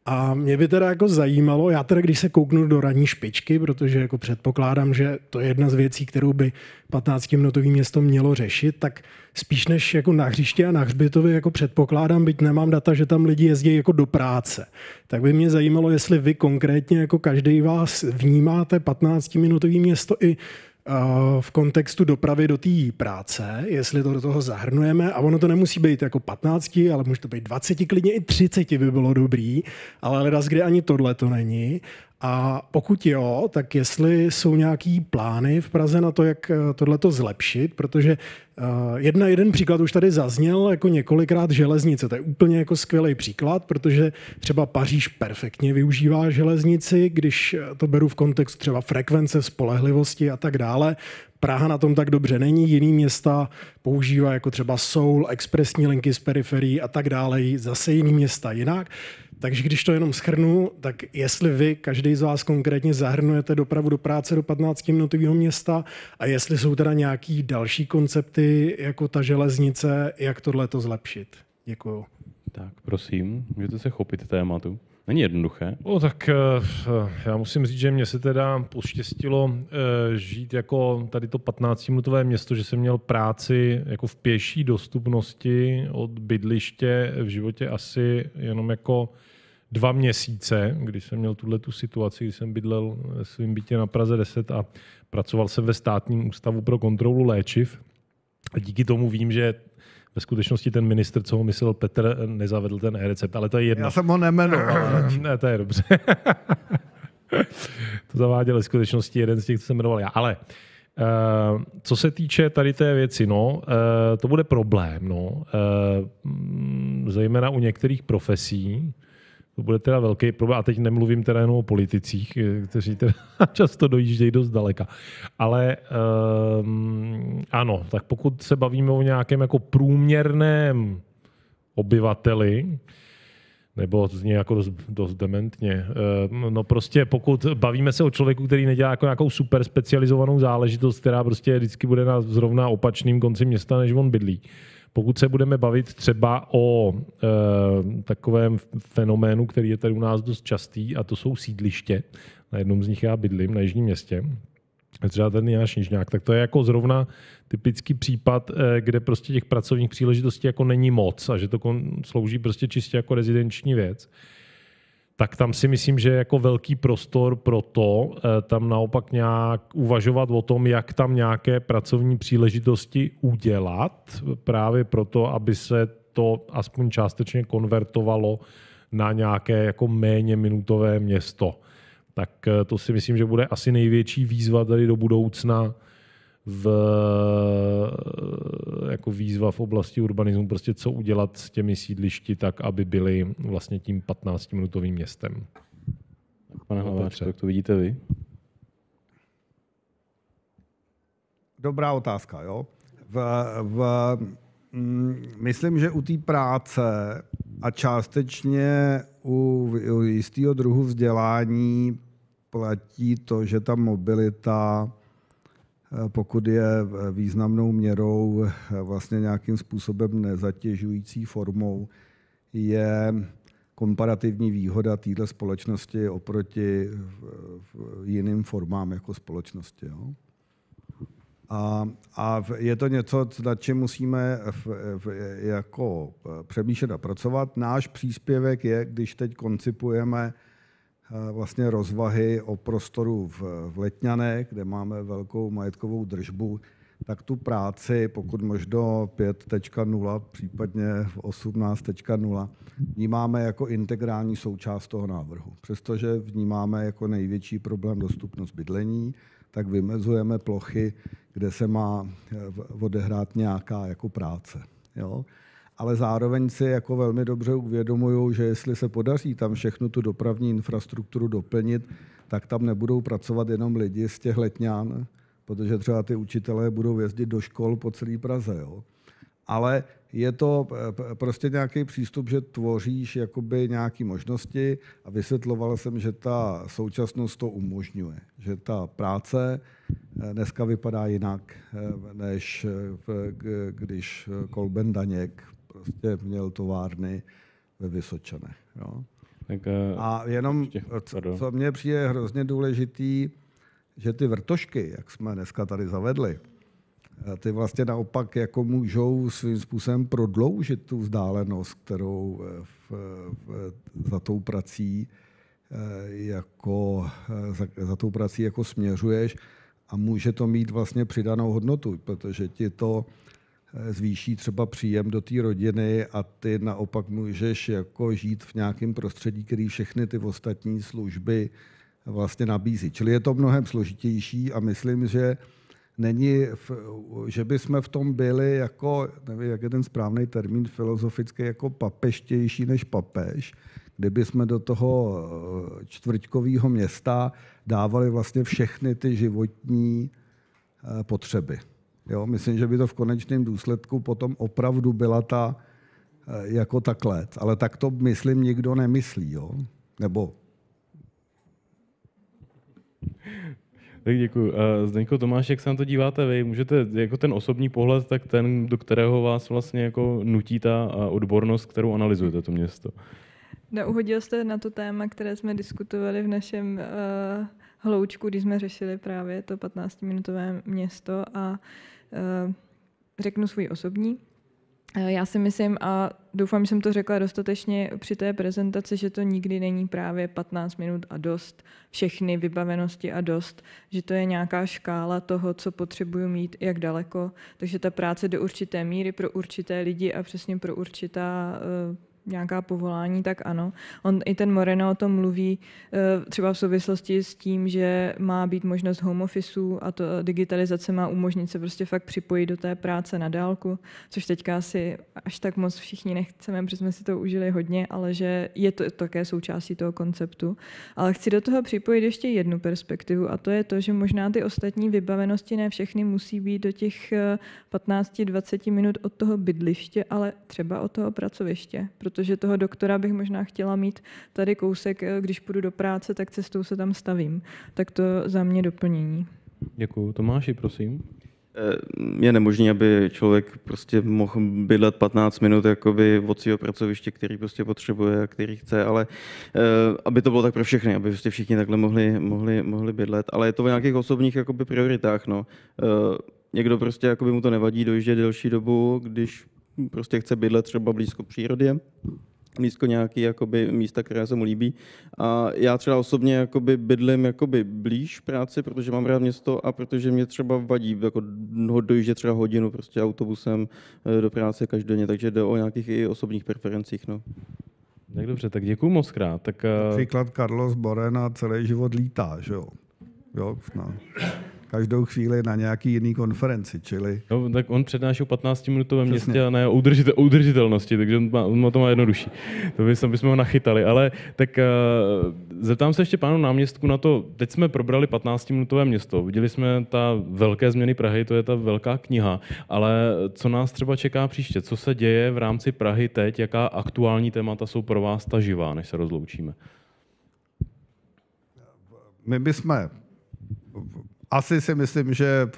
A mě by teda jako zajímalo, já teda když se kouknu do ranní špičky, protože jako předpokládám, že to je jedna z věcí, kterou by 15 minutový město mělo řešit, tak spíš než jako na hřiště a na hřbitově jako předpokládám, byť nemám data, že tam lidi jezdí jako do práce. Tak by mě zajímalo, jestli vy konkrétně jako každý vás vnímáte 15 minutový město i v kontextu dopravy do té práce, jestli to do toho zahrnujeme, a ono to nemusí být jako 15, ale může to být 20, klidně i 30 by bylo dobrý, ale hledat, kde ani tohle to není. A pokud jo, tak jestli jsou nějaký plány v Praze na to, jak eh, tohleto zlepšit, protože eh, jedna, jeden příklad už tady zazněl jako několikrát železnice. To je úplně jako skvělý příklad, protože třeba Paříž perfektně využívá železnici, když eh, to beru v kontextu třeba frekvence, spolehlivosti a tak dále. Praha na tom tak dobře není, jiný města používá jako třeba Soul, expresní linky z periferií a tak dále, zase jiný města jinak. Takže když to jenom schrnu, tak jestli vy, každý z vás konkrétně zahrnujete dopravu do práce do 15 minutového města a jestli jsou teda nějaký další koncepty, jako ta železnice, jak tohle to zlepšit. Děkuju. Tak prosím, můžete se chopit tématu. Není jednoduché. O, tak eh, eh, já musím říct, že mě se teda poštěstilo eh, žít jako tady to 15-minutové město, že jsem měl práci jako v pěší dostupnosti od bydliště v životě asi jenom jako dva měsíce, když jsem měl tuhle tu situaci, když jsem bydlel ve svým bytě na Praze 10 a pracoval jsem ve státním ústavu pro kontrolu léčiv. A díky tomu vím, že ve skutečnosti ten minister, co ho myslel Petr, nezavedl ten e-recept, ale to je jedno. Já jsem ho nemenoval. ne, to je dobře. to zaváděl ve skutečnosti jeden z těch, co jsem jmenoval já. Ale Uh, co se týče tady té věci, no, uh, to bude problém, no, uh, zejména u některých profesí, to bude teda velký problém. A teď nemluvím teda jenom o politicích, eh, kteří teda často dojíždějí dost daleka. Ale um, ano, tak pokud se bavíme o nějakém jako průměrném obyvateli, nebo zní jako dost, dost dementně. Ehm, no prostě pokud bavíme se o člověku, který nedělá jako nějakou super specializovanou záležitost, která prostě vždycky bude na zrovna opačným konci města, než on bydlí, pokud se budeme bavit třeba o e, takovém fenoménu, který je tady u nás dost častý, a to jsou sídliště. Na jednom z nich já bydlím, na Jižním městě třeba ten náš Nižňák, tak to je jako zrovna typický případ, eh, kde prostě těch pracovních příležitostí jako není moc a že to slouží prostě čistě jako rezidenční věc tak tam si myslím, že je jako velký prostor pro to, eh, tam naopak nějak uvažovat o tom, jak tam nějaké pracovní příležitosti udělat, právě proto, aby se to aspoň částečně konvertovalo na nějaké jako méně minutové město. Tak eh, to si myslím, že bude asi největší výzva tady do budoucna, v, jako výzva v oblasti urbanismu, prostě co udělat s těmi sídlišti tak, aby byly vlastně tím 15-minutovým městem. Pane Hlaváčku, jak to vidíte vy? Dobrá otázka, jo. V, v, mm, myslím, že u té práce a částečně u, u jistého druhu vzdělání platí to, že ta mobilita Eh, pokud je eh, významnou měrou eh, vlastně nějakým způsobem nezatěžující formou, je komparativní výhoda této společnosti oproti jiným formám jako společnosti. Jo? A, a je to něco, nad čím musíme v, v, jako přemýšlet a pracovat. Náš příspěvek je, když teď koncipujeme vlastně rozvahy o prostoru v, v Letňané, kde máme velkou majetkovou držbu, tak tu práci, pokud možno 5.0, případně 18.0, vnímáme jako integrální součást toho návrhu. Přestože vnímáme jako největší problém dostupnost bydlení, tak vymezujeme plochy, kde se má odehrát nějaká jako práce. Jo? ale zároveň si jako velmi dobře uvědomují, že jestli se podaří tam všechnu tu dopravní infrastrukturu doplnit, tak tam nebudou pracovat jenom lidi z těch letňán, protože třeba ty učitelé budou jezdit do škol po celé Praze. Jo ale je to eh, prostě nějaký přístup, že tvoříš jakoby nějaké možnosti a vysvětloval jsem, že ta současnost to umožňuje, že ta práce eh, dneska vypadá jinak, eh, než když Kolben Daněk prostě měl továrny ve Vysočanech. Jo? Tak, a jenom, ještě, co mně přijde hrozně důležitý, že ty vrtošky, jak jsme dneska tady zavedli, a ty vlastně naopak jako můžou svým způsobem prodloužit tu vzdálenost, kterou eh, v, v, za tou prací eh, jako, eh, za, za tou prací jako směřuješ a může to mít vlastně přidanou hodnotu, protože ti to zvýší třeba příjem do té rodiny a ty naopak můžeš jako žít v nějakém prostředí, který všechny ty ostatní služby vlastně nabízí. Čili je to mnohem složitější a myslím, že není, v, že by jsme v tom byli jako, nevím, jak je ten správný termín filozofický, jako papeštější než papež, kdyby jsme do toho eh, čtvrťkového města dávali vlastně všechny ty životní eh, potřeby. Jo, myslím, že by to v konečném důsledku potom opravdu byla ta eh, jako ta klec. Ale tak to, myslím, nikdo nemyslí. Jo? Nebo tak děkuji. Zdeňko Tomáš, jak se na to díváte vy? Můžete jako ten osobní pohled, tak ten, do kterého vás vlastně jako nutí ta odbornost, kterou analyzujete to město? Nauhodil jste na to téma, které jsme diskutovali v našem uh, hloučku, když jsme řešili právě to 15-minutové město a uh, řeknu svůj osobní Eh, já si myslím a doufám, že jsem to řekla dostatečně při té prezentaci, že to nikdy není právě 15 minut a dost všechny vybavenosti a dost, že to je nějaká škála toho, co potřebuju mít, jak daleko. Takže ta práce do určité míry pro určité lidi a přesně pro určitá eh, nějaká povolání, tak ano. On i ten Moreno o tom mluví eh, třeba v souvislosti s tím, že má být možnost home officeu a to eh, digitalizace má umožnit se prostě fakt připojit do té práce na dálku, což teďka si až tak moc všichni nechceme, protože jsme si to užili hodně, ale že je to také součástí toho konceptu. Ale chci do toho připojit ještě jednu perspektivu a to je to, že možná ty ostatní vybavenosti ne všechny musí být do těch 15-20 eh, minut od toho bydliště, ale třeba od toho pracoviště, protože protože toho doktora bych možná chtěla mít tady kousek, eh, když půjdu do práce, tak cestou se tam stavím. Tak to za mě doplnění. Děkuji. Tomáši, prosím. Eh, je nemožné, aby člověk prostě mohl bydlet 15 minut jakoby od svého pracoviště, který prostě potřebuje a který chce, ale eh, aby to bylo tak pro všechny, aby prostě všichni takhle mohli, mohli, mohli bydlet. Ale je to v nějakých osobních jakoby prioritách. No. Někdo prostě jakoby mu to nevadí dojíždět delší dobu, když prostě chce bydlet třeba blízko přírodě, blízko nějaký jakoby, místa, které se mu líbí. A já třeba osobně jakoby, bydlím jakoby, blíž práci, protože mám rád město a protože mě třeba vadí jako dojíždět třeba hodinu prostě autobusem eh, do práce každodenně, takže jde o nějakých i osobních preferencích. No. Tak dobře, tak děkuji moc krát. Tak, uh... Eh, Příklad Carlos Borena celý život lítá, že jo? Jo, no každou chvíli na nějaký jiný konferenci. Čili... No, tak on přednášel 15 minut ve městě a ne o, udržitel, udržitelnosti, takže on, má, on to má jednodušší. To by, bychom ho nachytali. Ale tak uh, zeptám se ještě pánu náměstku na to, teď jsme probrali 15-minutové město, viděli jsme ta velké změny Prahy, to je ta velká kniha, ale co nás třeba čeká příště? Co se děje v rámci Prahy teď? Jaká aktuální témata jsou pro vás ta živá, než se rozloučíme? My bychom asi si myslím, že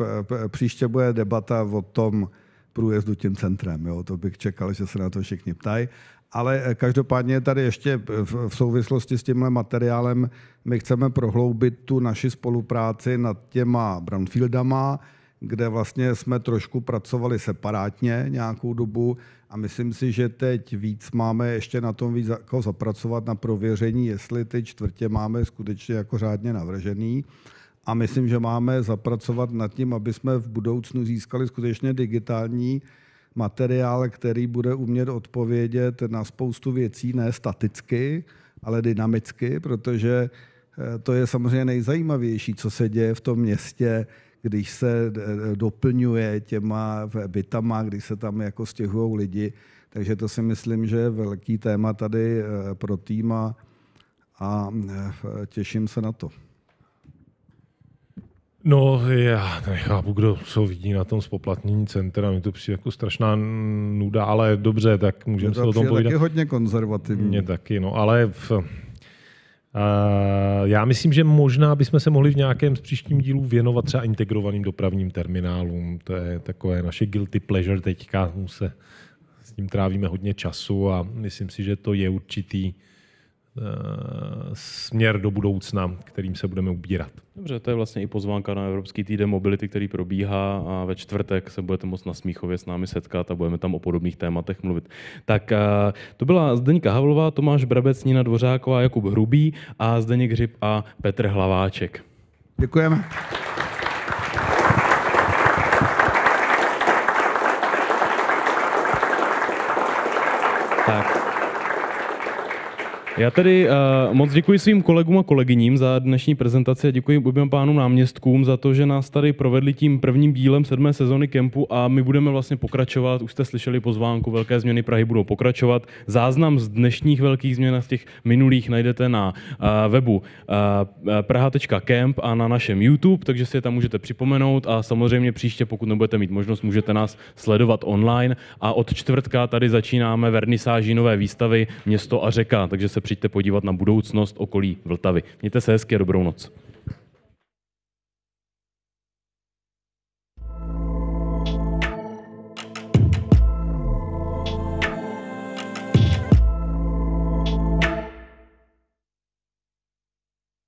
příště bude debata o tom průjezdu tím centrem. Jo? To bych čekal, že se na to všichni ptají. Ale eh, každopádně tady ještě eh, v souvislosti s tímhle materiálem my chceme prohloubit tu naši spolupráci nad těma brownfieldama, kde vlastně jsme trošku pracovali separátně nějakou dobu a myslím si, že teď víc máme ještě na tom víc jako zapracovat na prověření, jestli ty čtvrtě máme skutečně jako řádně navržený a myslím, že máme zapracovat nad tím, aby jsme v budoucnu získali skutečně digitální materiál, který bude umět odpovědět na spoustu věcí, ne staticky, ale dynamicky, protože eh, to je samozřejmě nejzajímavější, co se děje v tom městě, když se eh, doplňuje těma bytama, když se tam jako stěhují lidi. Takže to si myslím, že je velký téma tady eh, pro týma a těším se na to. No, já nechápu, kdo co vidí na tom spoplatnění centra. Mi to přijde jako strašná nuda, ale dobře, tak můžeme se o tom povídat. Je hodně konzervativní. Mně taky, no, ale v, a, já myslím, že možná bychom se mohli v nějakém z příštím dílu věnovat třeba integrovaným dopravním terminálům. To je takové naše guilty pleasure teďka. Se, s tím trávíme hodně času a myslím si, že to je určitý Eh, směr do budoucna, kterým se budeme ubírat. Dobře, to je vlastně i pozvánka na Evropský týden mobility, který probíhá a ve čtvrtek se budete moc na Smíchově s námi setkat a budeme tam o podobných tématech mluvit. Tak eh, to byla Zdeňka Havlová, Tomáš Brabec, Nina Dvořáková, Jakub Hrubý a Zdeněk Hřib a Petr Hlaváček. Děkujeme. Tak. Já tedy uh, moc děkuji svým kolegům a kolegyním za dnešní prezentaci a děkuji oběma pánům náměstkům za to, že nás tady provedli tím prvním dílem sedmé sezony kempu a my budeme vlastně pokračovat. Už jste slyšeli pozvánku, velké změny Prahy budou pokračovat. Záznam z dnešních velkých změn a z těch minulých najdete na uh, webu uh, eh, praha.camp a na našem YouTube, takže si je tam můžete připomenout a samozřejmě příště, pokud nebudete mít možnost, můžete nás sledovat online a od čtvrtka tady začínáme vernisáží nové výstavy Město a řeka, takže se přijďte podívat na budoucnost okolí Vltavy. Mějte se hezky a dobrou noc.